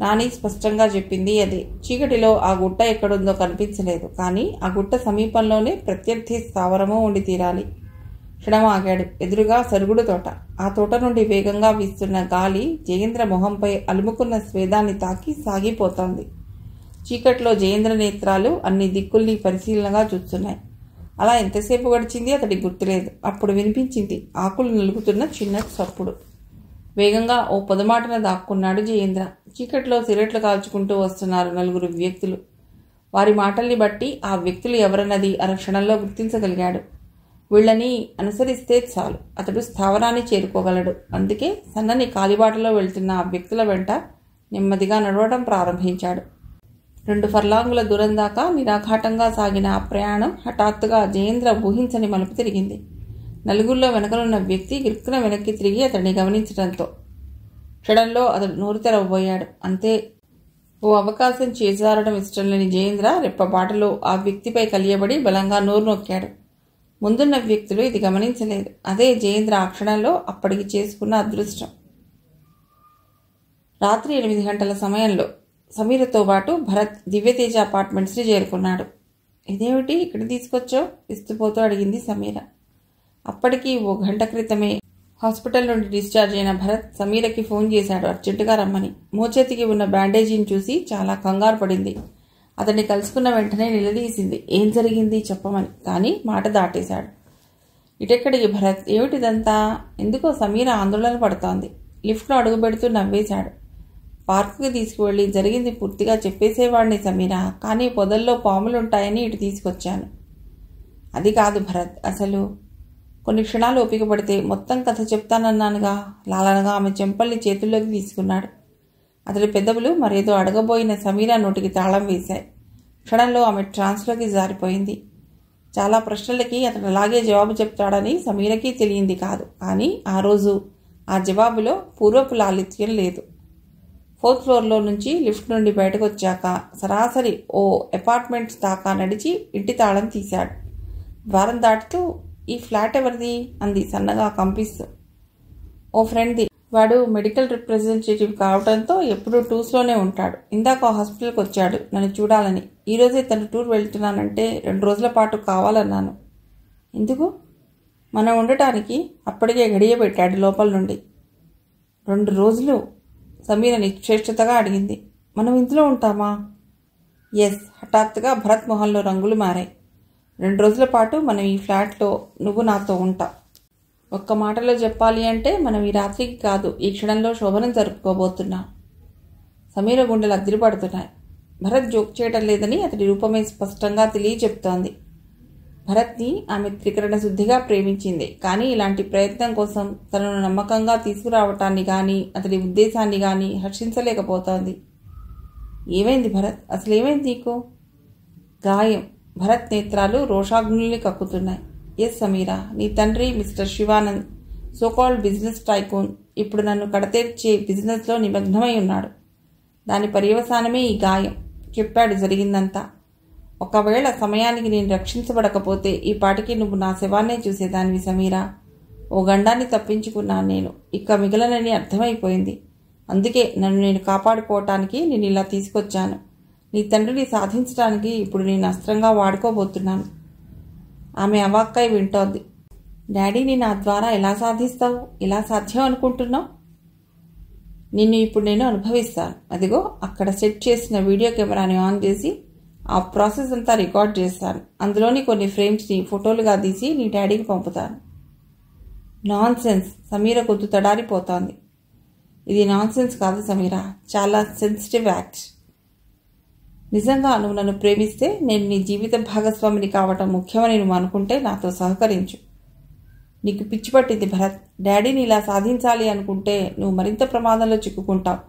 నాని స్పష్టంగా చెప్పింది అదే చీకటిలో ఆ గుట్ట ఎక్కడుందో కనిపించలేదు కానీ ఆ గుట్ట సమీపంలోనే ప్రత్యర్థి స్థావరము ఉండి తీరాలి క్షణం ఆగాడు ఎదురుగా సరుగుడు తోట ఆ తోట నుండి వేగంగా వీస్తున్న గాలి జయేంద్ర మొహంపై అలుముకున్న స్వేదాన్ని తాకి సాగిపోతోంది చీకట్లో జయేంద్ర నేత్రాలు అన్ని దిక్కుల్ని పరిశీలనగా చూస్తున్నాయి అలా ఎంతసేపు గడిచింది అతడికి గుర్తులేదు అప్పుడు వినిపించింది ఆకులు నలుగుతున్న చిన్న సప్పుడు వేగంగా ఓ పొదమాటన దాక్కున్నాడు జయేంద్ర చీకట్లో సిగరెట్లు కాల్చుకుంటూ వస్తున్నారు నలుగురు వ్యక్తులు వారి మాటల్ని బట్టి ఆ వ్యక్తులు ఎవరన్నది అరక్షణంలో గుర్తించగలిగాడు వీళ్ళని అనుసరిస్తే చాలు అతడు స్థావరాన్ని చేరుకోగలడు అందుకే సన్నని కాలిబాటలో వెళ్తున్న ఆ వ్యక్తుల వెంట నెమ్మదిగా నడవడం ప్రారంభించాడు రెండు ఫర్లాంగుల దూరం దాకా నిరాఘాటంగా సాగిన ఆ ప్రయాణం హఠాత్తుగా జయేంద్ర ఊహించని మలుపు తిరిగింది నలుగురిలో వెనకనున్న వ్యక్తి విల్కున వెనక్కి తిరిగి అతడిని గమనించడంతో క్షణంలో అతడు నోరు తెరవబోయాడు అంతే ఓ అవకాశం చేజారడం ఇష్టం లేని జయేంద్ర రెప్పబాటలో ఆ వ్యక్తిపై కలియబడి బలంగా నోరు నొక్కాడు ముందున్న వ్యక్తులు ఇది గమనించలేదు అదే జయేంద్ర ఆ క్షణంలో అప్పటికి చేసుకున్న అదృష్టం రాత్రి ఎనిమిది గంటల సమయంలో సమీరతో పాటు భరత్ దివ్యతేజ అపార్ట్మెంట్స్ని చేరుకున్నాడు ఇదేమిటి ఇక్కడ తీసుకొచ్చో ఇస్తుపోతూ అడిగింది సమీర అప్పటికీ ఓ గంట క్రితమే హాస్పిటల్ నుండి డిశ్చార్జ్ అయిన భరత్ సమీరకి ఫోన్ చేశాడు అర్జెంటుగా రమ్మని మోచేతికి ఉన్న బ్యాండేజీని చూసి చాలా కంగారు పడింది అతన్ని కలుసుకున్న వెంటనే నిలదీసింది ఏం జరిగింది చెప్పమని కానీ మాట దాటేశాడు ఇటెక్కడికి భరత్ ఏమిటిదంతా ఎందుకో సమీర ఆందోళన పడుతోంది లిఫ్ట్లో అడుగుపెడుతూ నవ్వేశాడు పార్కుకి తీసుకువెళ్ళి జరిగింది పూర్తిగా చెప్పేసేవాడిని సమీర కానీ పొదల్లో పాములుంటాయని ఇటు తీసుకొచ్చాను అది కాదు భరత్ అసలు కొన్ని క్షణాలు ఓపిక పడితే మొత్తం కథ చెప్తానన్నానుగా లాలనగా ఆమె చెంపల్ని చేతుల్లోకి తీసుకున్నాడు అతడి పెద్దవులు మరేదో అడగబోయిన సమీరా నోటికి తాళం వేశాయి క్షణంలో ఆమె ట్రాన్స్లోకి జారిపోయింది చాలా ప్రశ్నలకి అతను అలాగే జవాబు చెప్తాడని సమీరకి తెలియంది కాదు కానీ ఆ రోజు ఆ జవాబులో పూర్వపు లాలిత్యం లేదు ఫోర్త్ ఫ్లోర్లో నుంచి లిఫ్ట్ నుండి బయటకు వచ్చాక సరాసరి ఓ అపార్ట్మెంట్స్ దాకా నడిచి ఇంటి తాళం తీశాడు ద్వారం దాటుతూ ఈ ఫ్లాట్ ఎవరిది అంది సన్నగా కంపిస్తూ ఓ ఫ్రెండ్ది వాడు మెడికల్ రిప్రజెంటేటివ్ కావడంతో ఎప్పుడూ టూర్స్లోనే ఉంటాడు ఇందాక హాస్పిటల్కి వచ్చాడు నన్ను చూడాలని ఈరోజే తను టూర్ వెళ్తున్నానంటే రెండు రోజుల పాటు కావాలన్నాను ఎందుకు మనం ఉండటానికి అప్పటికే గడియ పెట్టాడు లోపల నుండి రెండు రోజులు సమీర నిశ్చేష్టతగా అడిగింది మనం ఇందులో ఉంటామా ఎస్ హఠాత్తుగా భరత్ మొహంలో రంగులు మారాయి రెండు రోజుల పాటు మనం ఈ ఫ్లాట్లో నువ్వు నాతో ఉంటా ఒక్క మాటలో చెప్పాలి అంటే మనం ఈ రాత్రికి కాదు ఈ క్షణంలో శోభనం జరుపుకోబోతున్నాం సమీర గుండెలు అదిరిపడుతున్నాయి భరత్ జోక్ చేయటం లేదని అతడి రూపమే స్పష్టంగా తెలియజెప్తోంది భరత్ని ఆమె త్రికరణ శుద్ధిగా ప్రేమించింది కానీ ఇలాంటి ప్రయత్నం కోసం తనను నమ్మకంగా తీసుకురావటాన్ని కానీ అతడి ఉద్దేశాన్ని కానీ హర్షించలేకపోతోంది ఏమైంది భరత్ అసలు ఏమైంది నీకు గాయం భరత్ నేత్రాలు రోషాగ్నుల్ని కక్కుతున్నాయి ఎస్ సమీరా నీ తండ్రి mister Shivanand so called business tycoon ఇప్పుడు నన్ను కడతేర్చే బిజినెస్లో నిమగ్నమై ఉన్నాడు దాని పర్యవసానమే ఈ గాయం చెప్పాడు జరిగిందంతా ఒకవేళ సమయానికి నేను రక్షించబడకపోతే ఈ పాటికి నువ్వు నా శవాన్నే చూసేదానివి సమీరా ఓ గండాన్ని తప్పించుకున్నాను నేను ఇక మిగలనని అర్థమైపోయింది అందుకే నన్ను నేను కాపాడుకోవటానికి నేను ఇలా తీసుకొచ్చాను నీ తండ్రిని సాధించడానికి ఇప్పుడు నేను అస్త్రంగా వాడుకోబోతున్నాను ఆమె అవాక్కై వింటోంది డాడీని నా ద్వారా ఎలా సాధిస్తావు ఇలా సాధ్యం అనుకుంటున్నావు నిన్ను ఇప్పుడు నేను అనుభవిస్తాను అదిగో అక్కడ సెట్ చేసిన వీడియో కెమెరాని ఆన్ చేసి ఆ ప్రాసెస్ అంతా రికార్డ్ చేస్తాను అందులోని కొన్ని ఫ్రేమ్స్ని ఫోటోలుగా తీసి నీ డాడీకి పంపుతాను నాన్ సెన్స్ సమీర కొద్దు తడారిపోతోంది ఇది నాన్ సెన్స్ కాదు సమీర చాలా సెన్సిటివ్ యాక్ట్ నిజంగా నువ్వు నన్ను ప్రేమిస్తే నేను నీ జీవిత భాగస్వామిని కావటం ముఖ్యమని నువ్వు అనుకుంటే నాతో సహకరించు నీకు పిచ్చి పట్టింది భరత్ డాడీని ఇలా సాధించాలి అనుకుంటే నువ్వు మరింత ప్రమాదంలో చిక్కుకుంటావు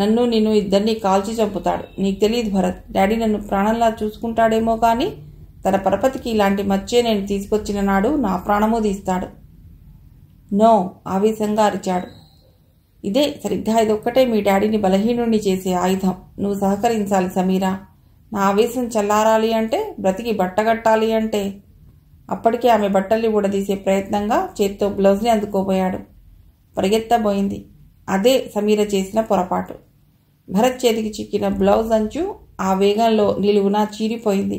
నన్ను నిన్ను ఇద్దరిని కాల్చి చంపుతాడు నీకు తెలియదు భరత్ డాడీ నన్ను ప్రాణంలా చూసుకుంటాడేమో కానీ తన పరపతికి ఇలాంటి మచ్చే నేను తీసుకొచ్చిన నాడు నా ప్రాణము తీస్తాడు నో ఆవేశంగా అరిచాడు ఇదే సరిగ్గా ఇదొక్కటే మీ డాడీని బలహీనుణ్ణి చేసే ఆయుధం నువ్వు సహకరించాలి సమీరా నా ఆవేశం చల్లారాలి అంటే బ్రతికి బట్టగట్టాలి అంటే అప్పటికే ఆమె బట్టల్ని ఊడదీసే ప్రయత్నంగా చేత్తో బ్లౌజ్ని అందుకోబోయాడు పరిగెత్తబోయింది అదే సమీర చేసిన పొరపాటు భరత్ చేతికి చిక్కిన బ్లౌజ్ అంచు ఆ వేగంలో నిలువునా చీరిపోయింది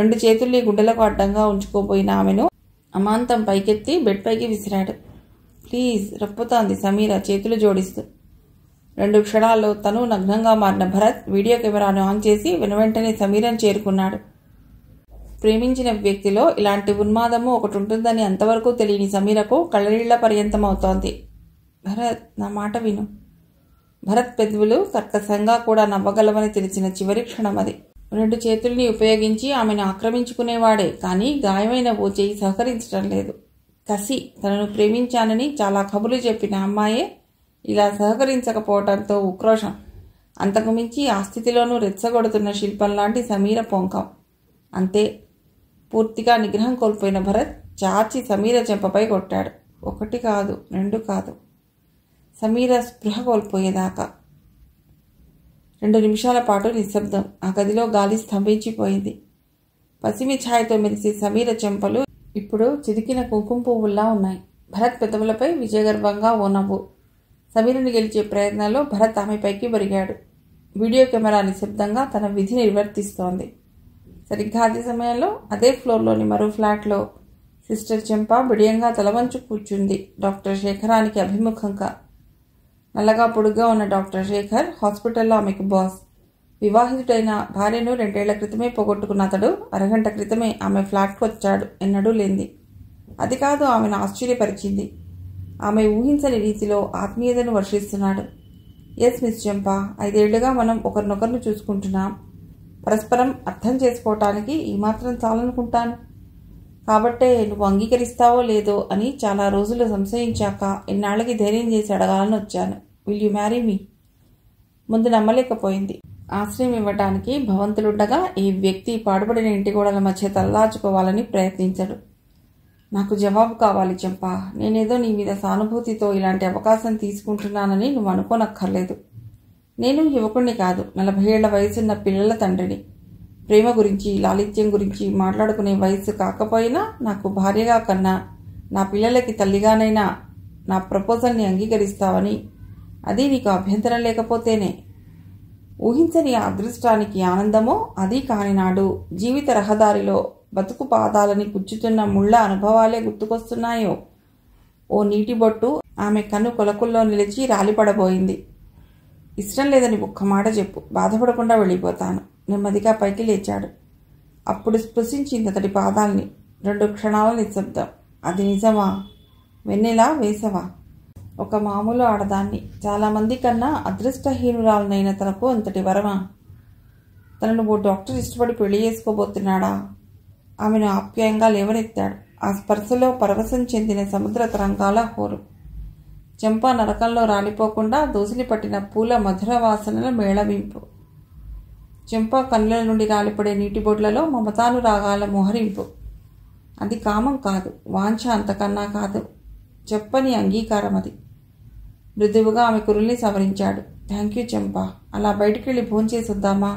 రెండు చేతుల్ని గుడ్డలకు అడ్డంగా ఉంచుకోపోయిన ఆమెను అమాంతం పైకెత్తి బెడ్ పైకి విసిరాడు ప్లీజ్ రప్పుతోంది సమీర చేతులు జోడిస్తూ రెండు క్షణాల్లో తను నగ్నంగా మారిన భరత్ వీడియో కెమెరాను ఆన్ చేసి వెనువెంటనే సమీరను చేరుకున్నాడు ప్రేమించిన వ్యక్తిలో ఇలాంటి ఉన్మాదము ఒకటి ఉంటుందని అంతవరకు తెలియని సమీరకు కళ్ళనీళ్ల పర్యంతమవుతోంది భరత్ నా మాట విను భరత్ పెదవులు సర్కసంగా కూడా నవ్వగలవని తెలిసిన చివరి క్షణం అది రెండు చేతుల్ని ఉపయోగించి ఆమెను ఆక్రమించుకునేవాడే కానీ గాయమైన ఓ చేయి సహకరించడం లేదు కసి తనను ప్రేమించానని చాలా కబుర్లు చెప్పిన అమ్మాయే ఇలా సహకరించకపోవటంతో ఉక్రోషం అంతకుమించి ఆ స్థితిలోనూ రెచ్చగొడుతున్న శిల్పం లాంటి సమీర పొంకం అంతే పూర్తిగా నిగ్రహం కోల్పోయిన భరత్ చాచి సమీర చెంపపై కొట్టాడు ఒకటి కాదు రెండు కాదు సమీర స్పృహ కోల్పోయేదాకా రెండు నిమిషాల పాటు నిశ్శబ్దం ఆ గదిలో గాలి స్తంభించిపోయింది పసిమి ఛాయతో మెరిసి సమీర చెంపలు ఇప్పుడు చితికిన కుంకుమ పువ్వుల్లా ఉన్నాయి భరత్ పెదవులపై విజయగర్వంగా ఓ నవ్వు సమీరుని గెలిచే ప్రయత్నంలో భరత్ ఆమెపైకి ఒరిగాడు వీడియో కెమెరా నిశ్శబ్దంగా తన విధి నిర్వర్తిస్తోంది సరిగ్గా అదే సమయంలో అదే ఫ్లోర్లోని మరో ఫ్లాట్లో సిస్టర్ చెంప బిడియంగా తలవంచు కూర్చుంది డాక్టర్ శేఖరానికి అభిముఖంగా నల్లగా పొడుగ్గా ఉన్న డాక్టర్ శేఖర్ హాస్పిటల్లో ఆమెకు బాస్ వివాహితుడైన భార్యను రెండేళ్ల క్రితమే పోగొట్టుకున్న అతడు అరగంట క్రితమే ఆమె ఫ్లాట్కు వచ్చాడు ఎన్నడూ లేంది అది కాదు ఆమెను ఆశ్చర్యపరిచింది ఆమె ఊహించని రీతిలో ఆత్మీయతను వర్షిస్తున్నాడు ఎస్ మిస్ చెంపా ఐదేళ్లుగా మనం ఒకరినొకరిని చూసుకుంటున్నాం పరస్పరం అర్థం చేసుకోవటానికి ఈ మాత్రం చాలనుకుంటాను కాబట్టే నువ్వు అంగీకరిస్తావో లేదో అని చాలా రోజులు సంశయించాక ఇన్నాళ్ళకి ధైర్యం చేసి అడగాలని వచ్చాను విల్ యు మ్యారీ మీ ముందు నమ్మలేకపోయింది ఆశ్రయం ఇవ్వటానికి భవంతులుండగా ఈ వ్యక్తి పాడుబడిన ఇంటి గోడల మధ్య తల్లార్చుకోవాలని ప్రయత్నించాడు నాకు జవాబు కావాలి చంపా నేనేదో నీ మీద సానుభూతితో ఇలాంటి అవకాశం తీసుకుంటున్నానని నువ్వు అనుకోనక్కర్లేదు నేను యువకుణ్ణి కాదు నలభై ఏళ్ల వయసున్న పిల్లల తండ్రిని ప్రేమ గురించి లాలిత్యం గురించి మాట్లాడుకునే వయసు కాకపోయినా నాకు భార్యగా కన్నా నా పిల్లలకి తల్లిగానైనా నా ప్రపోజల్ని అంగీకరిస్తావని అది నీకు అభ్యంతరం లేకపోతేనే ఊహించని అదృష్టానికి ఆనందమో అది కానినాడు జీవిత రహదారిలో బతుకు పాదాలని గుచ్చుతున్న ముళ్ళ అనుభవాలే గుర్తుకొస్తున్నాయో ఓ నీటి బొట్టు ఆమె కన్ను కొలకుల్లో నిలిచి రాలిపడబోయింది ఇష్టం లేదని ఒక్క మాట చెప్పు బాధపడకుండా వెళ్ళిపోతాను నెమ్మదిగా పైకి లేచాడు అప్పుడు స్పృశించింది అతడి పాదాల్ని రెండు క్షణాల నిశ్శబ్దం అది నిజమా వెన్నెలా వేసవా ఒక మామూలు ఆడదాన్ని చాలామంది కన్నా అదృష్టహీనురాలనైన తనకు అంతటి వరమా తనను ఓ డాక్టర్ ఇష్టపడి పెళ్లి చేసుకోబోతున్నాడా ఆమెను ఆప్యాయంగా లేవనెత్తాడు ఆ స్పర్శలో పరవశం చెందిన సముద్ర తరంగాల హోరు చెంప నరకంలో రాలిపోకుండా దోసిని పట్టిన పూల మధుర వాసనల మేళవింపు చెంప కన్నుల నుండి రాలిపడే నీటి బొడ్లలో మమతానురాగాల మోహరింపు అది కామం కాదు వాంఛ అంతకన్నా కాదు చెప్పని అంగీకారం అది మృదువుగా ఆమె కురుల్ని సవరించాడు థ్యాంక్ యూ చంపా అలా బయటికి వెళ్ళి భోంచేసొద్దామా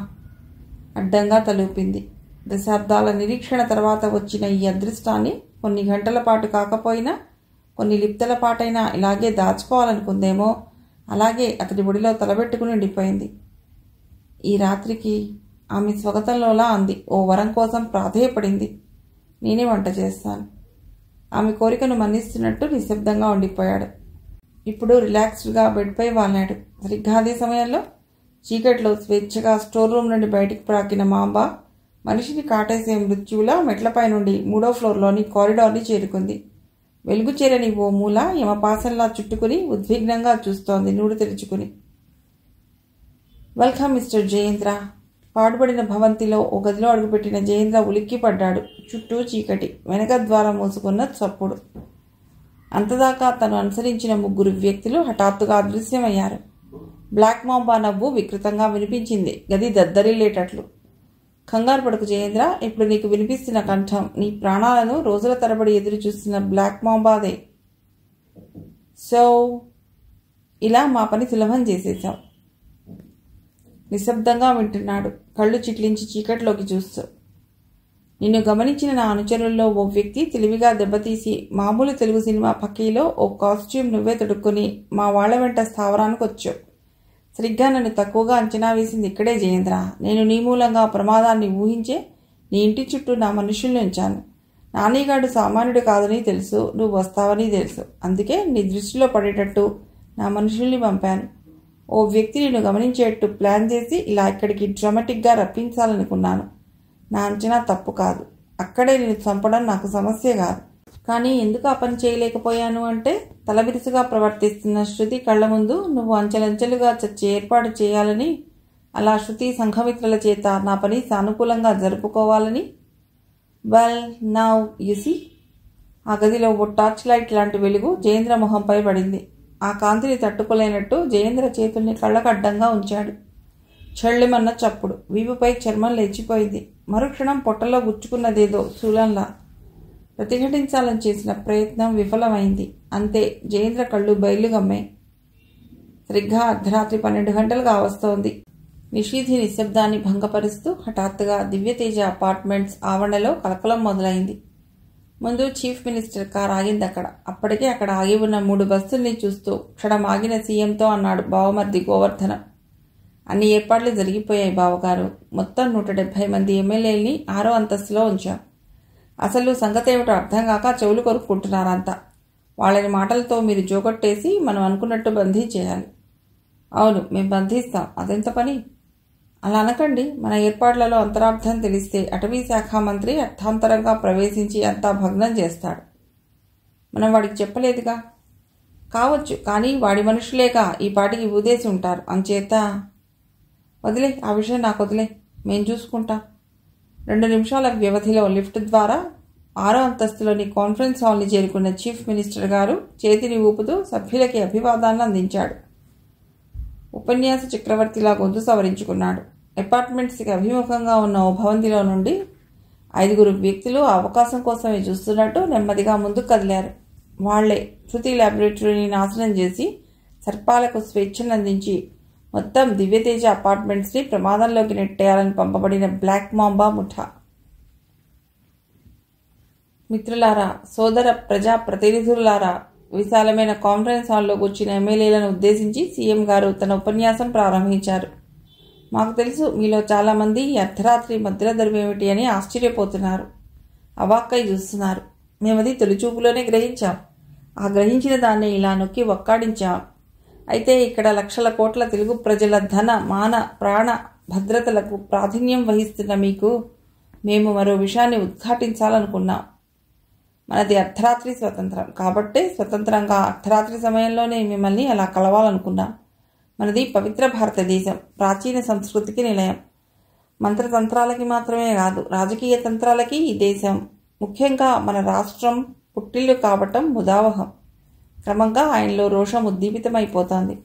అడ్డంగా తలూపింది దశాబ్దాల నిరీక్షణ తర్వాత వచ్చిన ఈ అదృష్టాన్ని కొన్ని గంటల పాటు కాకపోయినా కొన్ని లిప్తల పాటైనా ఇలాగే దాచుకోవాలనుకుందేమో అలాగే అతడి ఒడిలో తలబెట్టుకుని ఉండిపోయింది ఈ రాత్రికి ఆమె స్వగతంలోలా అంది ఓ వరం కోసం ప్రాధేయపడింది నేనే వంట చేస్తాను ఆమె కోరికను మన్నిస్తున్నట్టు నిశ్శబ్దంగా ఉండిపోయాడు ఇప్పుడు రిలాక్స్డ్గా బెడ్పై వాలినాడు సరిగ్గా అదే సమయంలో చీకట్లో స్వేచ్ఛగా స్టోర్ రూమ్ నుండి బయటికి ప్రాకిన మాంబ మనిషిని కాటేసే మృత్యువులా మెట్లపై నుండి మూడో ఫ్లోర్లోని కారిడార్ని చేరుకుంది వెలుగు చేరని ఓ మూల యమపాసంలా చుట్టుకుని ఉద్విగ్నంగా చూస్తోంది నూరు తెరుచుకుని వెల్కమ్ మిస్టర్ జయేంద్ర పాడుపడిన భవంతిలో ఓ గదిలో అడుగుపెట్టిన జయేంద్ర ఉలిక్కిపడ్డాడు చుట్టూ చీకటి వెనక ద్వారా మూసుకున్న చప్పుడు అంతదాకా తను అనుసరించిన ముగ్గురు వ్యక్తులు హఠాత్తుగా అదృశ్యమయ్యారు బ్లాక్ మాంబా నవ్వు వికృతంగా వినిపించింది గది దద్దరిల్లేటట్లు కంగారు పడుకు జయేంద్ర ఇప్పుడు నీకు వినిపిస్తున్న కంఠం నీ ప్రాణాలను రోజుల తరబడి ఎదురు చూస్తున్న బ్లాక్ మాంబాదే సో ఇలా మా పని సులభం చేసేశాం నిశ్శబ్దంగా వింటున్నాడు కళ్ళు చిట్లించి చీకట్లోకి చూస్తూ నిన్ను గమనించిన నా అనుచరుల్లో ఓ వ్యక్తి తెలివిగా దెబ్బతీసి మామూలు తెలుగు సినిమా పక్కీలో ఓ కాస్ట్యూమ్ నువ్వే తొడుక్కొని మా వాళ్ల వెంట స్థావరానికి వచ్చావు సరిగ్గా నన్ను తక్కువగా అంచనా వేసింది ఇక్కడే జయేంద్ర నేను నీ మూలంగా ప్రమాదాన్ని ఊహించే నీ ఇంటి చుట్టూ నా మనుషుల్ని ఉంచాను నానిగాడు సామాన్యుడు కాదని తెలుసు నువ్వు వస్తావని తెలుసు అందుకే నీ దృష్టిలో పడేటట్టు నా మనుషుల్ని పంపాను ఓ వ్యక్తి నిన్ను గమనించేట్టు ప్లాన్ చేసి ఇలా ఇక్కడికి డ్రామాటిక్గా రప్పించాలనుకున్నాను నా అంచనా తప్పు కాదు అక్కడే నేను చంపడం నాకు సమస్య కాదు కానీ ఎందుకు ఆ పని చేయలేకపోయాను అంటే తలబిరుసుగా ప్రవర్తిస్తున్న శృతి కళ్ళ ముందు నువ్వు అంచెలంచెలుగా చచ్చి ఏర్పాటు చేయాలని అలా శృతి సంఘమిత్రుల చేత నా పని సానుకూలంగా జరుపుకోవాలని వెల్ నౌ యుసి ఆ గదిలో ఓ టార్చ్ లైట్ లాంటి వెలుగు జయేంద్ర మొహంపై పడింది ఆ కాంతిని తట్టుకోలేనట్టు జయేంద్ర చేతుల్ని కళ్ళకడ్డంగా ఉంచాడు చళ్ళెమన్న చప్పుడు వీపుపై చర్మం లేచిపోయింది మరుక్షణం పొట్టలో గుచ్చుకున్నదేదో శూలంలా ప్రతిఘటించాలని చేసిన ప్రయత్నం విఫలమైంది అంతే జయేంద్ర కళ్ళు బయలుగమ్మే సరిగ్గా అర్ధరాత్రి పన్నెండు గంటలుగా వస్తోంది నిషీధి నిశ్శబ్దాన్ని భంగపరుస్తూ హఠాత్తుగా దివ్యతేజ అపార్ట్మెంట్స్ ఆవరణలో కలకలం మొదలైంది ముందు చీఫ్ మినిస్టర్ కార్ ఆగింది అక్కడ అప్పటికే అక్కడ ఆగి ఉన్న మూడు బస్సుల్ని చూస్తూ క్షణం ఆగిన సీఎంతో అన్నాడు బావమర్ది గోవర్ధనం అన్ని ఏర్పాట్లు జరిగిపోయాయి బావగారు మొత్తం నూట డెబ్బై మంది ఎమ్మెల్యేల్ని ఆరో అంతస్తులో ఉంచాం అసలు సంగతి ఏమిటో అర్థం కాక చెవులు కొరుక్కుంటున్నారంతా వాళ్ళని మాటలతో మీరు జోగొట్టేసి మనం అనుకున్నట్టు బందీ చేయాలి అవును మేము బంధిస్తాం అదెంత పని అలా అనకండి మన ఏర్పాట్లలో అంతరార్థం తెలిస్తే అటవీ శాఖ మంత్రి అర్థాంతరంగా ప్రవేశించి అంతా భగ్నం చేస్తాడు మనం వాడికి చెప్పలేదుగా కావచ్చు కానీ వాడి మనుషులేగా ఈ పాటికి ఊదేసి ఉంటారు అంచేత వదిలే ఆ విషయం నాకు వదిలే మేము చూసుకుంటా రెండు నిమిషాల వ్యవధిలో లిఫ్ట్ ద్వారా ఆరో అంతస్తులోని కాన్ఫరెన్స్ హాల్ని చేరుకున్న చీఫ్ మినిస్టర్ గారు చేతిని ఊపుతూ సభ్యులకి అభివాదాన్ని అందించాడు ఉపన్యాస చక్రవర్తిలా గొంతు సవరించుకున్నాడు అపార్ట్మెంట్స్కి అభిముఖంగా ఉన్న ఓ భవంతిలో నుండి ఐదుగురు వ్యక్తులు అవకాశం కోసమే చూస్తున్నట్టు నెమ్మదిగా ముందుకు కదిలారు వాళ్లే శృతి ల్యాబొరేటరీని నాశనం చేసి సర్పాలకు స్వేచ్ఛను అందించి మొత్తం దివ్యతేజ అపార్ట్మెంట్స్ని ప్రమాదంలోకి నెట్టేయాలని పంపబడిన బ్లాక్ మాంబా ముఠా మిత్రులారా సోదర ప్రజా ప్రతినిధులారా విశాలమైన కాన్ఫరెన్స్ హాల్లో కూర్చున్న ఎమ్మెల్యేలను ఉద్దేశించి సీఎం గారు తన ఉపన్యాసం ప్రారంభించారు మాకు తెలుసు మీలో చాలామంది ఈ అర్ధరాత్రి మధ్యరధరం ఏమిటి అని ఆశ్చర్యపోతున్నారు అవాక్కై చూస్తున్నారు మేమది తొలిచూపులోనే గ్రహించాం ఆ గ్రహించిన దాన్ని ఇలా నొక్కి ఒక్కాడించాం అయితే ఇక్కడ లక్షల కోట్ల తెలుగు ప్రజల ధన మాన ప్రాణ భద్రతలకు ప్రాధాన్యం వహిస్తున్న మీకు మేము మరో విషయాన్ని ఉద్ఘాటించాలనుకున్నాం మనది అర్ధరాత్రి స్వతంత్రం కాబట్టి స్వతంత్రంగా అర్ధరాత్రి సమయంలోనే మిమ్మల్ని అలా కలవాలనుకున్నాం మనది పవిత్ర భారతదేశం ప్రాచీన సంస్కృతికి నిలయం మంత్రతంత్రాలకి మాత్రమే కాదు రాజకీయ తంత్రాలకి ఈ దేశం ముఖ్యంగా మన రాష్ట్రం పుట్టిల్లు కావటం ముదావహం క్రమంగా ఆయనలో రోషం ఉద్దీపితమైపోతోంది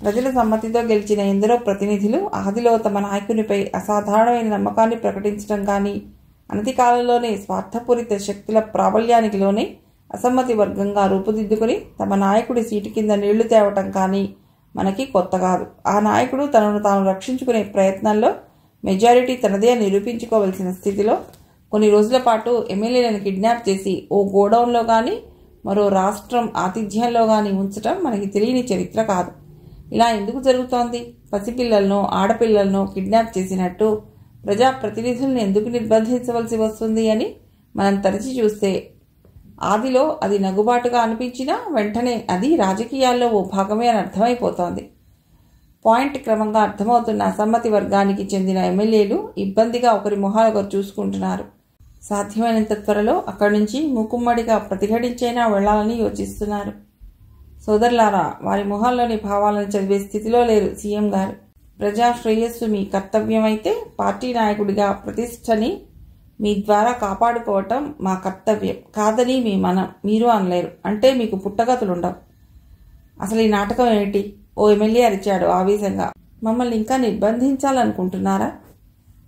ప్రజల సమ్మతితో గెలిచిన ఎందరో ప్రతినిధులు అహదిలో తమ నాయకునిపై అసాధారణమైన నమ్మకాన్ని ప్రకటించడం కానీ అనతి కాలంలోనే స్వార్థపూరిత శక్తుల ప్రాబల్యానికి లోనే అసమ్మతి వర్గంగా రూపుదిద్దుకుని తమ నాయకుడి సీటు కింద నీళ్లు తేవటం కానీ మనకి కొత్త కాదు ఆ నాయకుడు తనను తాను రక్షించుకునే ప్రయత్నంలో మెజారిటీ తనదే నిరూపించుకోవలసిన స్థితిలో కొన్ని రోజుల పాటు ఎమ్మెల్యేలను కిడ్నాప్ చేసి ఓ గోడౌన్లో కానీ మరో రాష్ట్రం ఆతిథ్యంలో కానీ ఉంచటం మనకి తెలియని చరిత్ర కాదు ఇలా ఎందుకు జరుగుతోంది పసిపిల్లలను ఆడపిల్లలను కిడ్నాప్ చేసినట్టు ప్రజాప్రతినిధులను ఎందుకు నిర్బంధించవలసి వస్తుంది అని మనం తరచి చూస్తే ఆదిలో అది నగుబాటుగా అనిపించినా వెంటనే అది రాజకీయాల్లో ఓ భాగమే అని అర్థమైపోతోంది పాయింట్ క్రమంగా అర్థమవుతున్న అసమ్మతి వర్గానికి చెందిన ఎమ్మెల్యేలు ఇబ్బందిగా ఒకరి ఒకరు చూసుకుంటున్నారు సాధ్యమైనంత త్వరలో అక్కడి నుంచి మూకుమ్మడిగా ప్రతిఘటించైనా వెళ్లాలని యోచిస్తున్నారు సోదరులారా వారి మొహాల్లోని భావాలను చదివే స్థితిలో లేరు సీఎం గారు ప్రజా శ్రేయస్సు మీ కర్తవ్యమైతే పార్టీ నాయకుడిగా ప్రతిష్టని మీ ద్వారా కాపాడుకోవటం మా కర్తవ్యం కాదని మీ మనం మీరు అనలేరు అంటే మీకు పుట్టగతులుండవు అసలు ఈ నాటకం ఏమిటి ఓ ఎమ్మెల్యే అరిచాడు ఆవేశంగా మమ్మల్ని ఇంకా నిర్బంధించాలనుకుంటున్నారా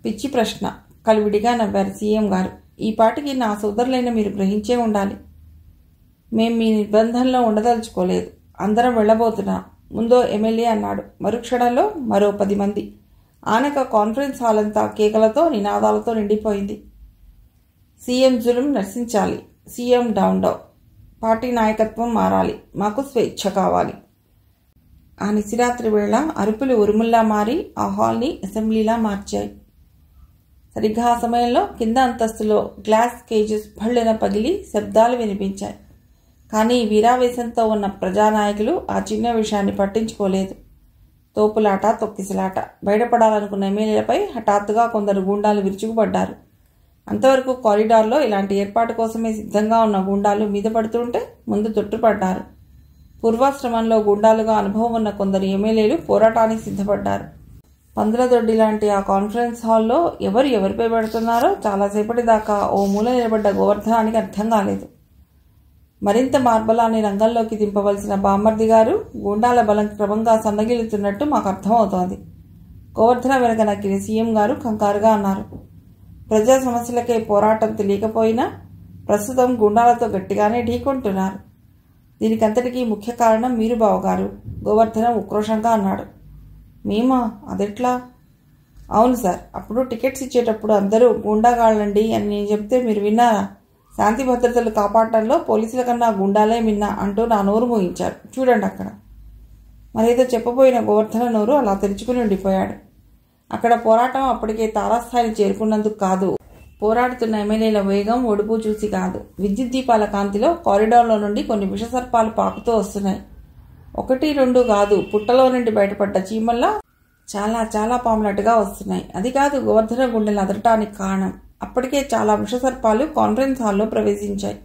పిచ్చి ప్రశ్న కలివిడిగా నవ్వారు సీఎం గారు ఈ పాటికి నా సోదరులైన మీరు గ్రహించే ఉండాలి మేం మీ నిబంధనలో ఉండదలుచుకోలేదు అందరం వెళ్ళబోతున్నాం ముందో ఎమ్మెల్యే అన్నాడు మరుక్షణంలో మరో పది మంది ఆనక కాన్ఫరెన్స్ హాల్ అంతా కేకలతో నినాదాలతో నిండిపోయింది సీఎం జులుం నర్శించాలి సీఎం డౌన్ డౌ పార్టీ నాయకత్వం మారాలి మాకు స్వేచ్ఛ కావాలి ఆ నిశిరాత్రి వేళ అరుపులు ఉరుముల్లా మారి ఆ హాల్ని అసెంబ్లీలా మార్చాయి సరిగ్గా ఆ సమయంలో కింద అంతస్తులో గ్లాస్ కేజెస్ భళ్ళున పగిలి శబ్దాలు వినిపించాయి కానీ వీరావేశంతో ఉన్న ప్రజానాయకులు ఆ చిన్న విషయాన్ని పట్టించుకోలేదు తోపులాట తొక్కిసలాట బయటపడాలనుకున్న ఎమ్మెల్యేలపై హఠాత్తుగా కొందరు గూండాలు విరుచుకుపడ్డారు అంతవరకు కారిడార్లో ఇలాంటి ఏర్పాటు కోసమే సిద్ధంగా ఉన్న గూండాలు మీద పడుతుంటే ముందు తొట్టుపడ్డారు పూర్వాశ్రమంలో గూండాలుగా అనుభవం ఉన్న కొందరు ఎమ్మెల్యేలు పోరాటానికి సిద్ధపడ్డారు పందుల లాంటి ఆ కాన్ఫరెన్స్ హాల్లో ఎవరు ఎవరిపై పెడుతున్నారో చాలాసేపటి దాకా ఓ మూల నిలబడ్డ గోవర్ధనానికి అర్థం కాలేదు మరింత మార్బలాన్ని రంగంలోకి దింపవలసిన బామ్మర్ది గారు గుండాల బలం క్రమంగా సన్నగిలుతున్నట్టు మాకు అర్థమవుతోంది గోవర్ధన వెనక నక్కిన సీఎం గారు కంగారుగా అన్నారు ప్రజా సమస్యలకే పోరాటం తెలియకపోయినా ప్రస్తుతం గుండాలతో గట్టిగానే ఢీకొంటున్నారు దీనికంతటికీ ముఖ్య కారణం మీరు బావగారు గోవర్ధన ఉక్రోషంగా అన్నాడు మేమా అదెట్లా అవును సార్ అప్పుడు టికెట్స్ ఇచ్చేటప్పుడు అందరూ గుండాగాళ్ళండి అని నేను చెప్తే మీరు విన్నారా శాంతి భద్రతలు కాపాడటంలో పోలీసుల కన్నా గుండాలే మిన్నా అంటూ నా నోరు మోగించారు చూడండి అక్కడ మరేదో చెప్పబోయిన గోవర్ధన నోరు అలా తెరుచుకుని ఉండిపోయాడు అక్కడ పోరాటం అప్పటికే తారాస్థాయిని చేరుకున్నందుకు కాదు పోరాడుతున్న ఎమ్మెల్యేల వేగం ఒడుపు చూసి కాదు విద్యుత్ దీపాల కాంతిలో కారిడార్లో నుండి కొన్ని విషసర్పాలు పాకుతూ వస్తున్నాయి ఒకటి రెండు కాదు పుట్టలో నుండి బయటపడ్డ చీమల్లో చాలా చాలా పాములట్టుగా వస్తున్నాయి అది కాదు గోవర్ధన గుండెలు అదరటానికి కారణం అప్పటికే చాలా విషసర్పాలు కాన్ఫరెన్స్ హాల్లో ప్రవేశించాయి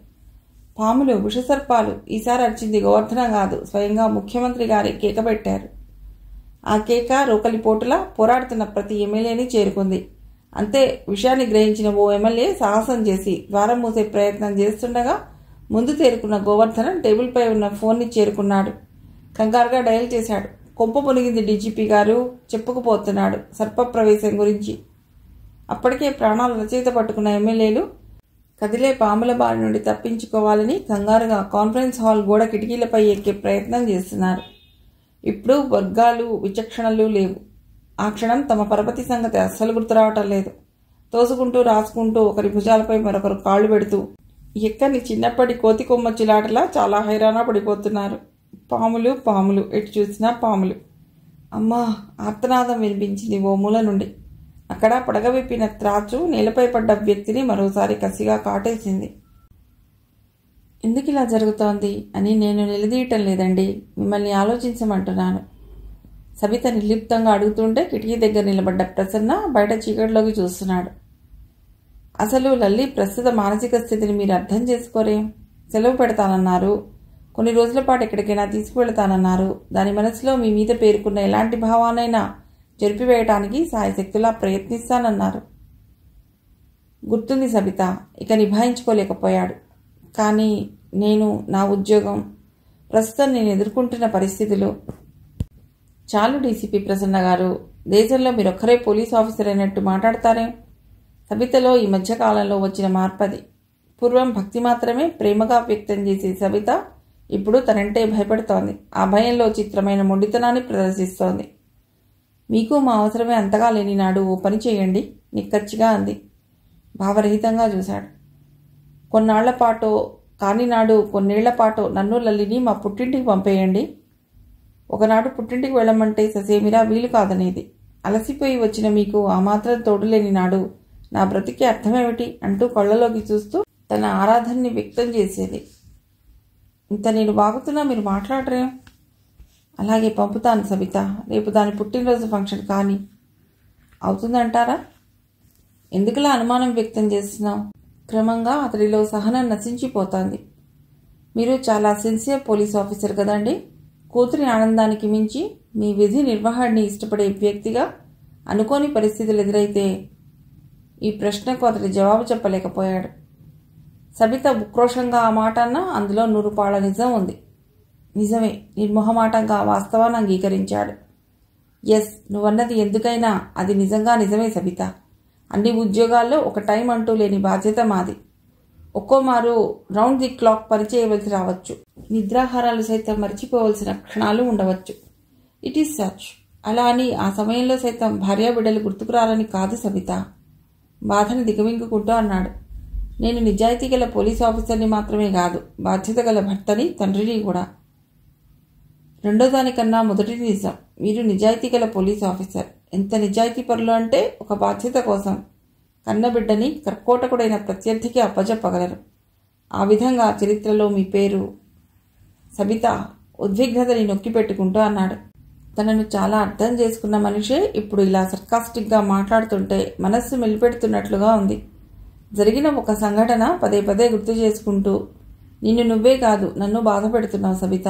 పాములు విషసర్పాలు ఈసారి అరిచింది గోవర్ధన కాదు స్వయంగా ముఖ్యమంత్రి గారి కేక పెట్టారు ఆ కేక రోకలి పోటులా పోరాడుతున్న ప్రతి ఎమ్మెల్యేని చేరుకుంది అంతే విషయాన్ని గ్రహించిన ఓ ఎమ్మెల్యే సాహసం చేసి ద్వారం మూసే ప్రయత్నం చేస్తుండగా ముందు చేరుకున్న గోవర్ధన టేబుల్పై ఉన్న ఫోన్ని చేరుకున్నాడు కంగారుగా డయల్ చేశాడు కొంప పొలిగింది డీజీపీ గారు చెప్పుకుపోతున్నాడు సర్పప్రవేశం గురించి అప్పటికే ప్రాణాలు రచయిత పట్టుకున్న ఎమ్మెల్యేలు కదిలే పాముల బారి నుండి తప్పించుకోవాలని కంగారుగా కాన్ఫరెన్స్ హాల్ గోడ కిటికీలపై ఎక్కే ప్రయత్నం చేస్తున్నారు ఇప్పుడు వర్గాలు విచక్షణలు లేవు ఆ క్షణం తమ పరపతి సంగతి అస్సలు గుర్తురావటం లేదు తోసుకుంటూ రాసుకుంటూ ఒకరి భుజాలపై మరొకరు కాళ్ళు పెడుతూ ఎక్కని చిన్నప్పటి కోతి కొమ్మచ్చిలాటలా చాలా హైరాణ పడిపోతున్నారు పాములు పాములు ఎటు చూసినా పాములు అమ్మా ఆర్తనాదం వినిపించింది ఓ మూల నుండి అక్కడ పడగ విప్పిన త్రాచు నేలపై పడ్డ వ్యక్తిని మరోసారి కసిగా కాటేసింది ఎందుకు ఇలా జరుగుతోంది అని నేను నిలదీయటం లేదండి మిమ్మల్ని ఆలోచించమంటున్నాను సబిత నిర్లిప్తంగా అడుగుతుంటే కిటికీ దగ్గర నిలబడ్డ ప్రసన్న బయట చీకటిలోకి చూస్తున్నాడు అసలు లల్లి ప్రస్తుత మానసిక స్థితిని మీరు అర్థం చేసుకోరేం సెలవు పెడతానన్నారు కొన్ని రోజుల పాటు ఎక్కడికైనా తీసుకువెళతానన్నారు దాని మనసులో మీ మీద పేర్కొన్న ఎలాంటి భావానైనా జరిపివేయటానికి సాయశక్తులా ప్రయత్నిస్తానన్నారు గుర్తుంది సబిత ఇక నిభాయించుకోలేకపోయాడు కానీ నేను నా ఉద్యోగం ప్రస్తుతం నేను ఎదుర్కొంటున్న పరిస్థితులు చాలు డీసీపీ ప్రసన్న గారు దేశంలో మీరు ఒక్కరే పోలీస్ ఆఫీసర్ అయినట్టు మాట్లాడతారే సబితలో ఈ మధ్యకాలంలో వచ్చిన మార్పది పూర్వం భక్తి మాత్రమే ప్రేమగా వ్యక్తం చేసే సబిత ఇప్పుడు తనంటే భయపడుతోంది ఆ భయంలో చిత్రమైన మొండితనాన్ని ప్రదర్శిస్తోంది మీకు మా అవసరమే అంతగా లేని నాడు ఓ పని చేయండి నిక్కచ్చిగా అంది భావరహితంగా చూశాడు కొన్నాళ్ల పాటు కాని నాడు కొన్నేళ్ల పాటు నన్ను లల్లిని మా పుట్టింటికి పంపేయండి ఒకనాడు పుట్టింటికి వెళ్ళమంటే ససేమిరా వీలు కాదనేది అలసిపోయి వచ్చిన మీకు ఆ మాత్రం తోడులేని నాడు నా బ్రతికి అర్థమేమిటి అంటూ కళ్ళలోకి చూస్తూ తన ఆరాధనని వ్యక్తం చేసేది ఇంత నేను వాగుతున్నా మీరు మాట్లాడరే అలాగే పంపుతాను సవిత రేపు దాని పుట్టినరోజు ఫంక్షన్ కానీ అవుతుందంటారా ఎందుకులా అనుమానం వ్యక్తం చేస్తున్నాం క్రమంగా అతడిలో సహనం నశించిపోతుంది మీరు చాలా సిన్సియర్ పోలీస్ ఆఫీసర్ కదండి కూతురి ఆనందానికి మించి మీ విధి నిర్వహణని ఇష్టపడే వ్యక్తిగా అనుకోని పరిస్థితులు ఎదురైతే ఈ ప్రశ్నకు అతడు జవాబు చెప్పలేకపోయాడు సబిత ఉక్రోషంగా ఆ మాట అన్నా అందులో నూరుపాళ్ళ నిజం ఉంది నిజమే నిర్మోహమాటంగా వాస్తవాన్ని అంగీకరించాడు ఎస్ నువ్వన్నది ఎందుకైనా అది నిజంగా నిజమే సబిత అన్ని ఉద్యోగాల్లో ఒక టైం అంటూ లేని బాధ్యత మాది ఒక్కోమారు రౌండ్ ది క్లాక్ పనిచేయవలసి రావచ్చు నిద్రాహారాలు సైతం మర్చిపోవలసిన క్షణాలు ఉండవచ్చు ఇట్ ఈస్ సచ్ అలా అని ఆ సమయంలో సైతం భార్యాబిడ్డలు గుర్తుకురాలని కాదు సబిత బాధను దిగమింగుకుంటూ అన్నాడు నేను నిజాయితీ గల పోలీస్ ఆఫీసర్ని మాత్రమే కాదు బాధ్యత గల భర్తని తండ్రిని కూడా రెండో దానికన్నా మొదటి నిజం మీరు నిజాయితీ గల పోలీస్ ఆఫీసర్ ఎంత నిజాయితీ పరులు అంటే ఒక బాధ్యత కోసం కన్నబిడ్డని కర్కోటకుడైన ప్రత్యర్థికి అప్పజెప్పగలరు ఆ విధంగా చరిత్రలో మీ పేరు సబిత ఉద్విగ్నతని నొక్కిపెట్టుకుంటూ అన్నాడు తనను చాలా అర్థం చేసుకున్న మనిషే ఇప్పుడు ఇలా సర్కాస్టిక్గా మాట్లాడుతుంటే మనస్సు మెలిపెడుతున్నట్లుగా ఉంది జరిగిన ఒక సంఘటన పదే పదే గుర్తు చేసుకుంటూ నిన్ను నువ్వే కాదు నన్ను బాధ పెడుతున్నావు సబిత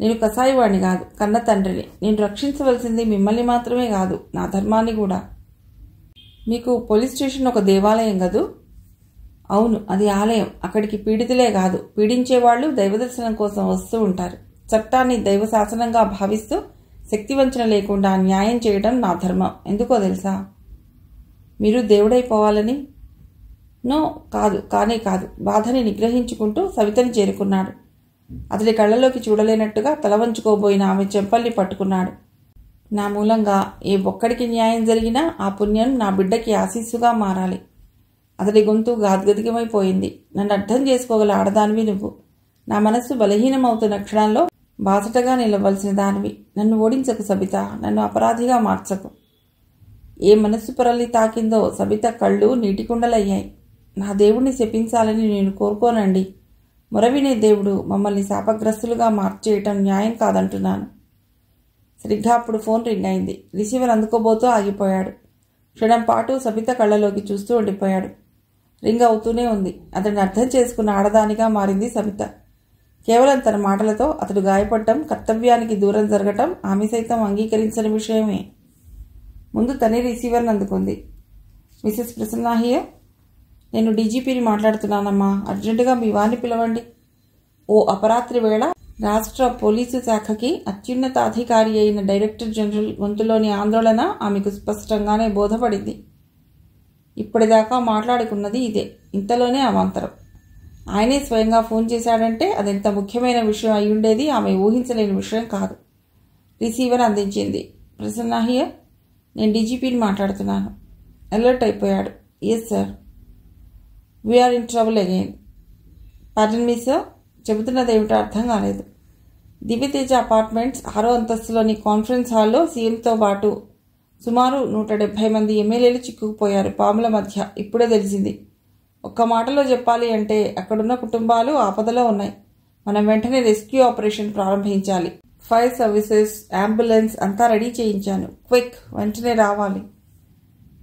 నేను కసాయివాణ్ణి కాదు కన్న తండ్రిని నేను రక్షించవలసింది మిమ్మల్ని మాత్రమే కాదు నా ధర్మాన్ని కూడా మీకు పోలీస్ స్టేషన్ ఒక దేవాలయం కదూ అవును అది ఆలయం అక్కడికి పీడితులే కాదు పీడించేవాళ్ళు దైవదర్శనం కోసం వస్తూ ఉంటారు చట్టాన్ని దైవ శాసనంగా భావిస్తూ శక్తివంచన లేకుండా న్యాయం చేయడం నా ధర్మం ఎందుకో తెలుసా మీరు దేవుడైపోవాలని నో కాదు కానే కాదు బాధని నిగ్రహించుకుంటూ సవితని చేరుకున్నాడు అతడి కళ్ళలోకి చూడలేనట్టుగా తల వంచుకోబోయిన ఆమె చెంపల్ని పట్టుకున్నాడు నా మూలంగా ఏ ఒక్కడికి న్యాయం జరిగినా ఆ పుణ్యం నా బిడ్డకి ఆశీస్సుగా మారాలి అతడి గొంతు గాద్గదికమైపోయింది నన్ను అర్థం చేసుకోగల ఆడదానివి నువ్వు నా మనస్సు బలహీనమవుతున్న క్షణంలో బాసటగా నిలవలసిన దానివి నన్ను ఓడించకు సబిత నన్ను అపరాధిగా మార్చకు ఏ మనస్సు పొరల్ని తాకిందో సబిత కళ్ళు నీటికుండలయ్యాయి నా దేవుడిని శపించాలని నేను కోరుకోనండి మొరవినే దేవుడు మమ్మల్ని శాపగ్రస్తులుగా మార్చేయటం న్యాయం కాదంటున్నాను సరిగ్గా అప్పుడు ఫోన్ రింగ్ అయింది రిసీవర్ అందుకోబోతూ ఆగిపోయాడు క్షణం పాటు సబిత కళ్ళలోకి చూస్తూ ఉండిపోయాడు రింగ్ అవుతూనే ఉంది అతడిని అర్థం చేసుకున్న ఆడదానిగా మారింది సబిత కేవలం తన మాటలతో అతడు గాయపడటం కర్తవ్యానికి దూరం జరగటం ఆమె సైతం అంగీకరించని విషయమే ముందు తనే రిసీవర్ని అందుకుంది మిస్సెస్ ప్రసన్న నేను డీజీపీని మాట్లాడుతున్నానమ్మా అర్జెంటుగా మీ వారిని పిలవండి ఓ అపరాత్రి వేళ రాష్ట్ర పోలీసు శాఖకి అత్యున్నత అధికారి అయిన డైరెక్టర్ జనరల్ గొంతులోని ఆందోళన ఆమెకు స్పష్టంగానే బోధపడింది ఇప్పటిదాకా మాట్లాడుకున్నది ఇదే ఇంతలోనే అవాంతరం ఆయనే స్వయంగా ఫోన్ చేశాడంటే అదెంత ముఖ్యమైన విషయం అయి ఉండేది ఆమె ఊహించలేని విషయం కాదు రిసీవర్ అందించింది ప్రసన్న హియర్ నేను డీజీపీని మాట్లాడుతున్నాను అలర్ట్ అయిపోయాడు yes sir we are in trouble again pardon me sir చెబుతున్నది ఏమిటో అర్థం కాలేదు దివ్యతేజ అపార్ట్మెంట్స్ ఆరో అంతస్తులోని కాన్ఫరెన్స్ హాల్లో సీఎంతో పాటు సుమారు నూట డెబ్భై మంది ఎమ్మెల్యేలు చిక్కుకుపోయారు పాముల మధ్య ఇప్పుడే తెలిసింది ఒక్క మాటలో చెప్పాలి అంటే అక్కడున్న కుటుంబాలు ఆపదలో ఉన్నాయి మనం వెంటనే రెస్క్యూ ఆపరేషన్ ప్రారంభించాలి ఫైర్ సర్వీసెస్ అంబులెన్స్ అంతా రెడీ చేయించాను క్విక్ వెంటనే రావాలి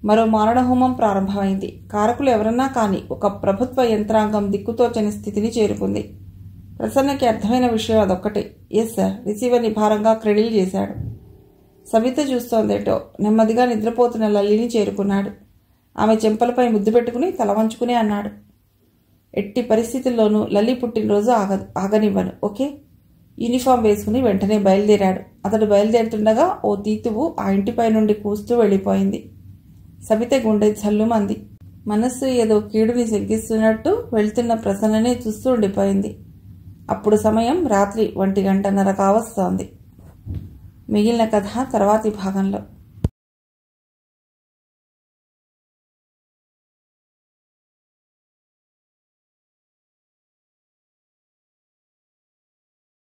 మరో మారణ హోమం ప్రారంభమైంది కారకులు ఎవరన్నా కానీ ఒక ప్రభుత్వ యంత్రాంగం దిక్కుతోచని స్థితిని చేరుకుంది ప్రసన్నకి అర్థమైన విషయం అదొక్కటే ఎస్ సార్ రిసీవర్ని భారంగా క్రెడిల్ చేశాడు సవిత చూస్తోందేటో నెమ్మదిగా నిద్రపోతున్న లల్లిని చేరుకున్నాడు ఆమె చెంపలపై ముద్దు పెట్టుకుని తల వంచుకుని అన్నాడు ఎట్టి పరిస్థితుల్లోనూ లల్లి పుట్టినరోజు ఆగ ఆగనివ్వను ఓకే యూనిఫామ్ వేసుకుని వెంటనే బయలుదేరాడు అతడు బయలుదేరుతుండగా ఓ తీతువు ఆ ఇంటిపై నుండి కూస్తూ వెళ్ళిపోయింది సవిత గుండె చల్లుమంది మనస్సు ఏదో కీడుని శంకిస్తున్నట్టు వెళ్తున్న ప్రసన్ననే చూస్తూ ఉండిపోయింది అప్పుడు సమయం రాత్రి ఒంటి గంటన్నర కావస్తోంది మిగిలిన కథ తర్వాతి భాగంలో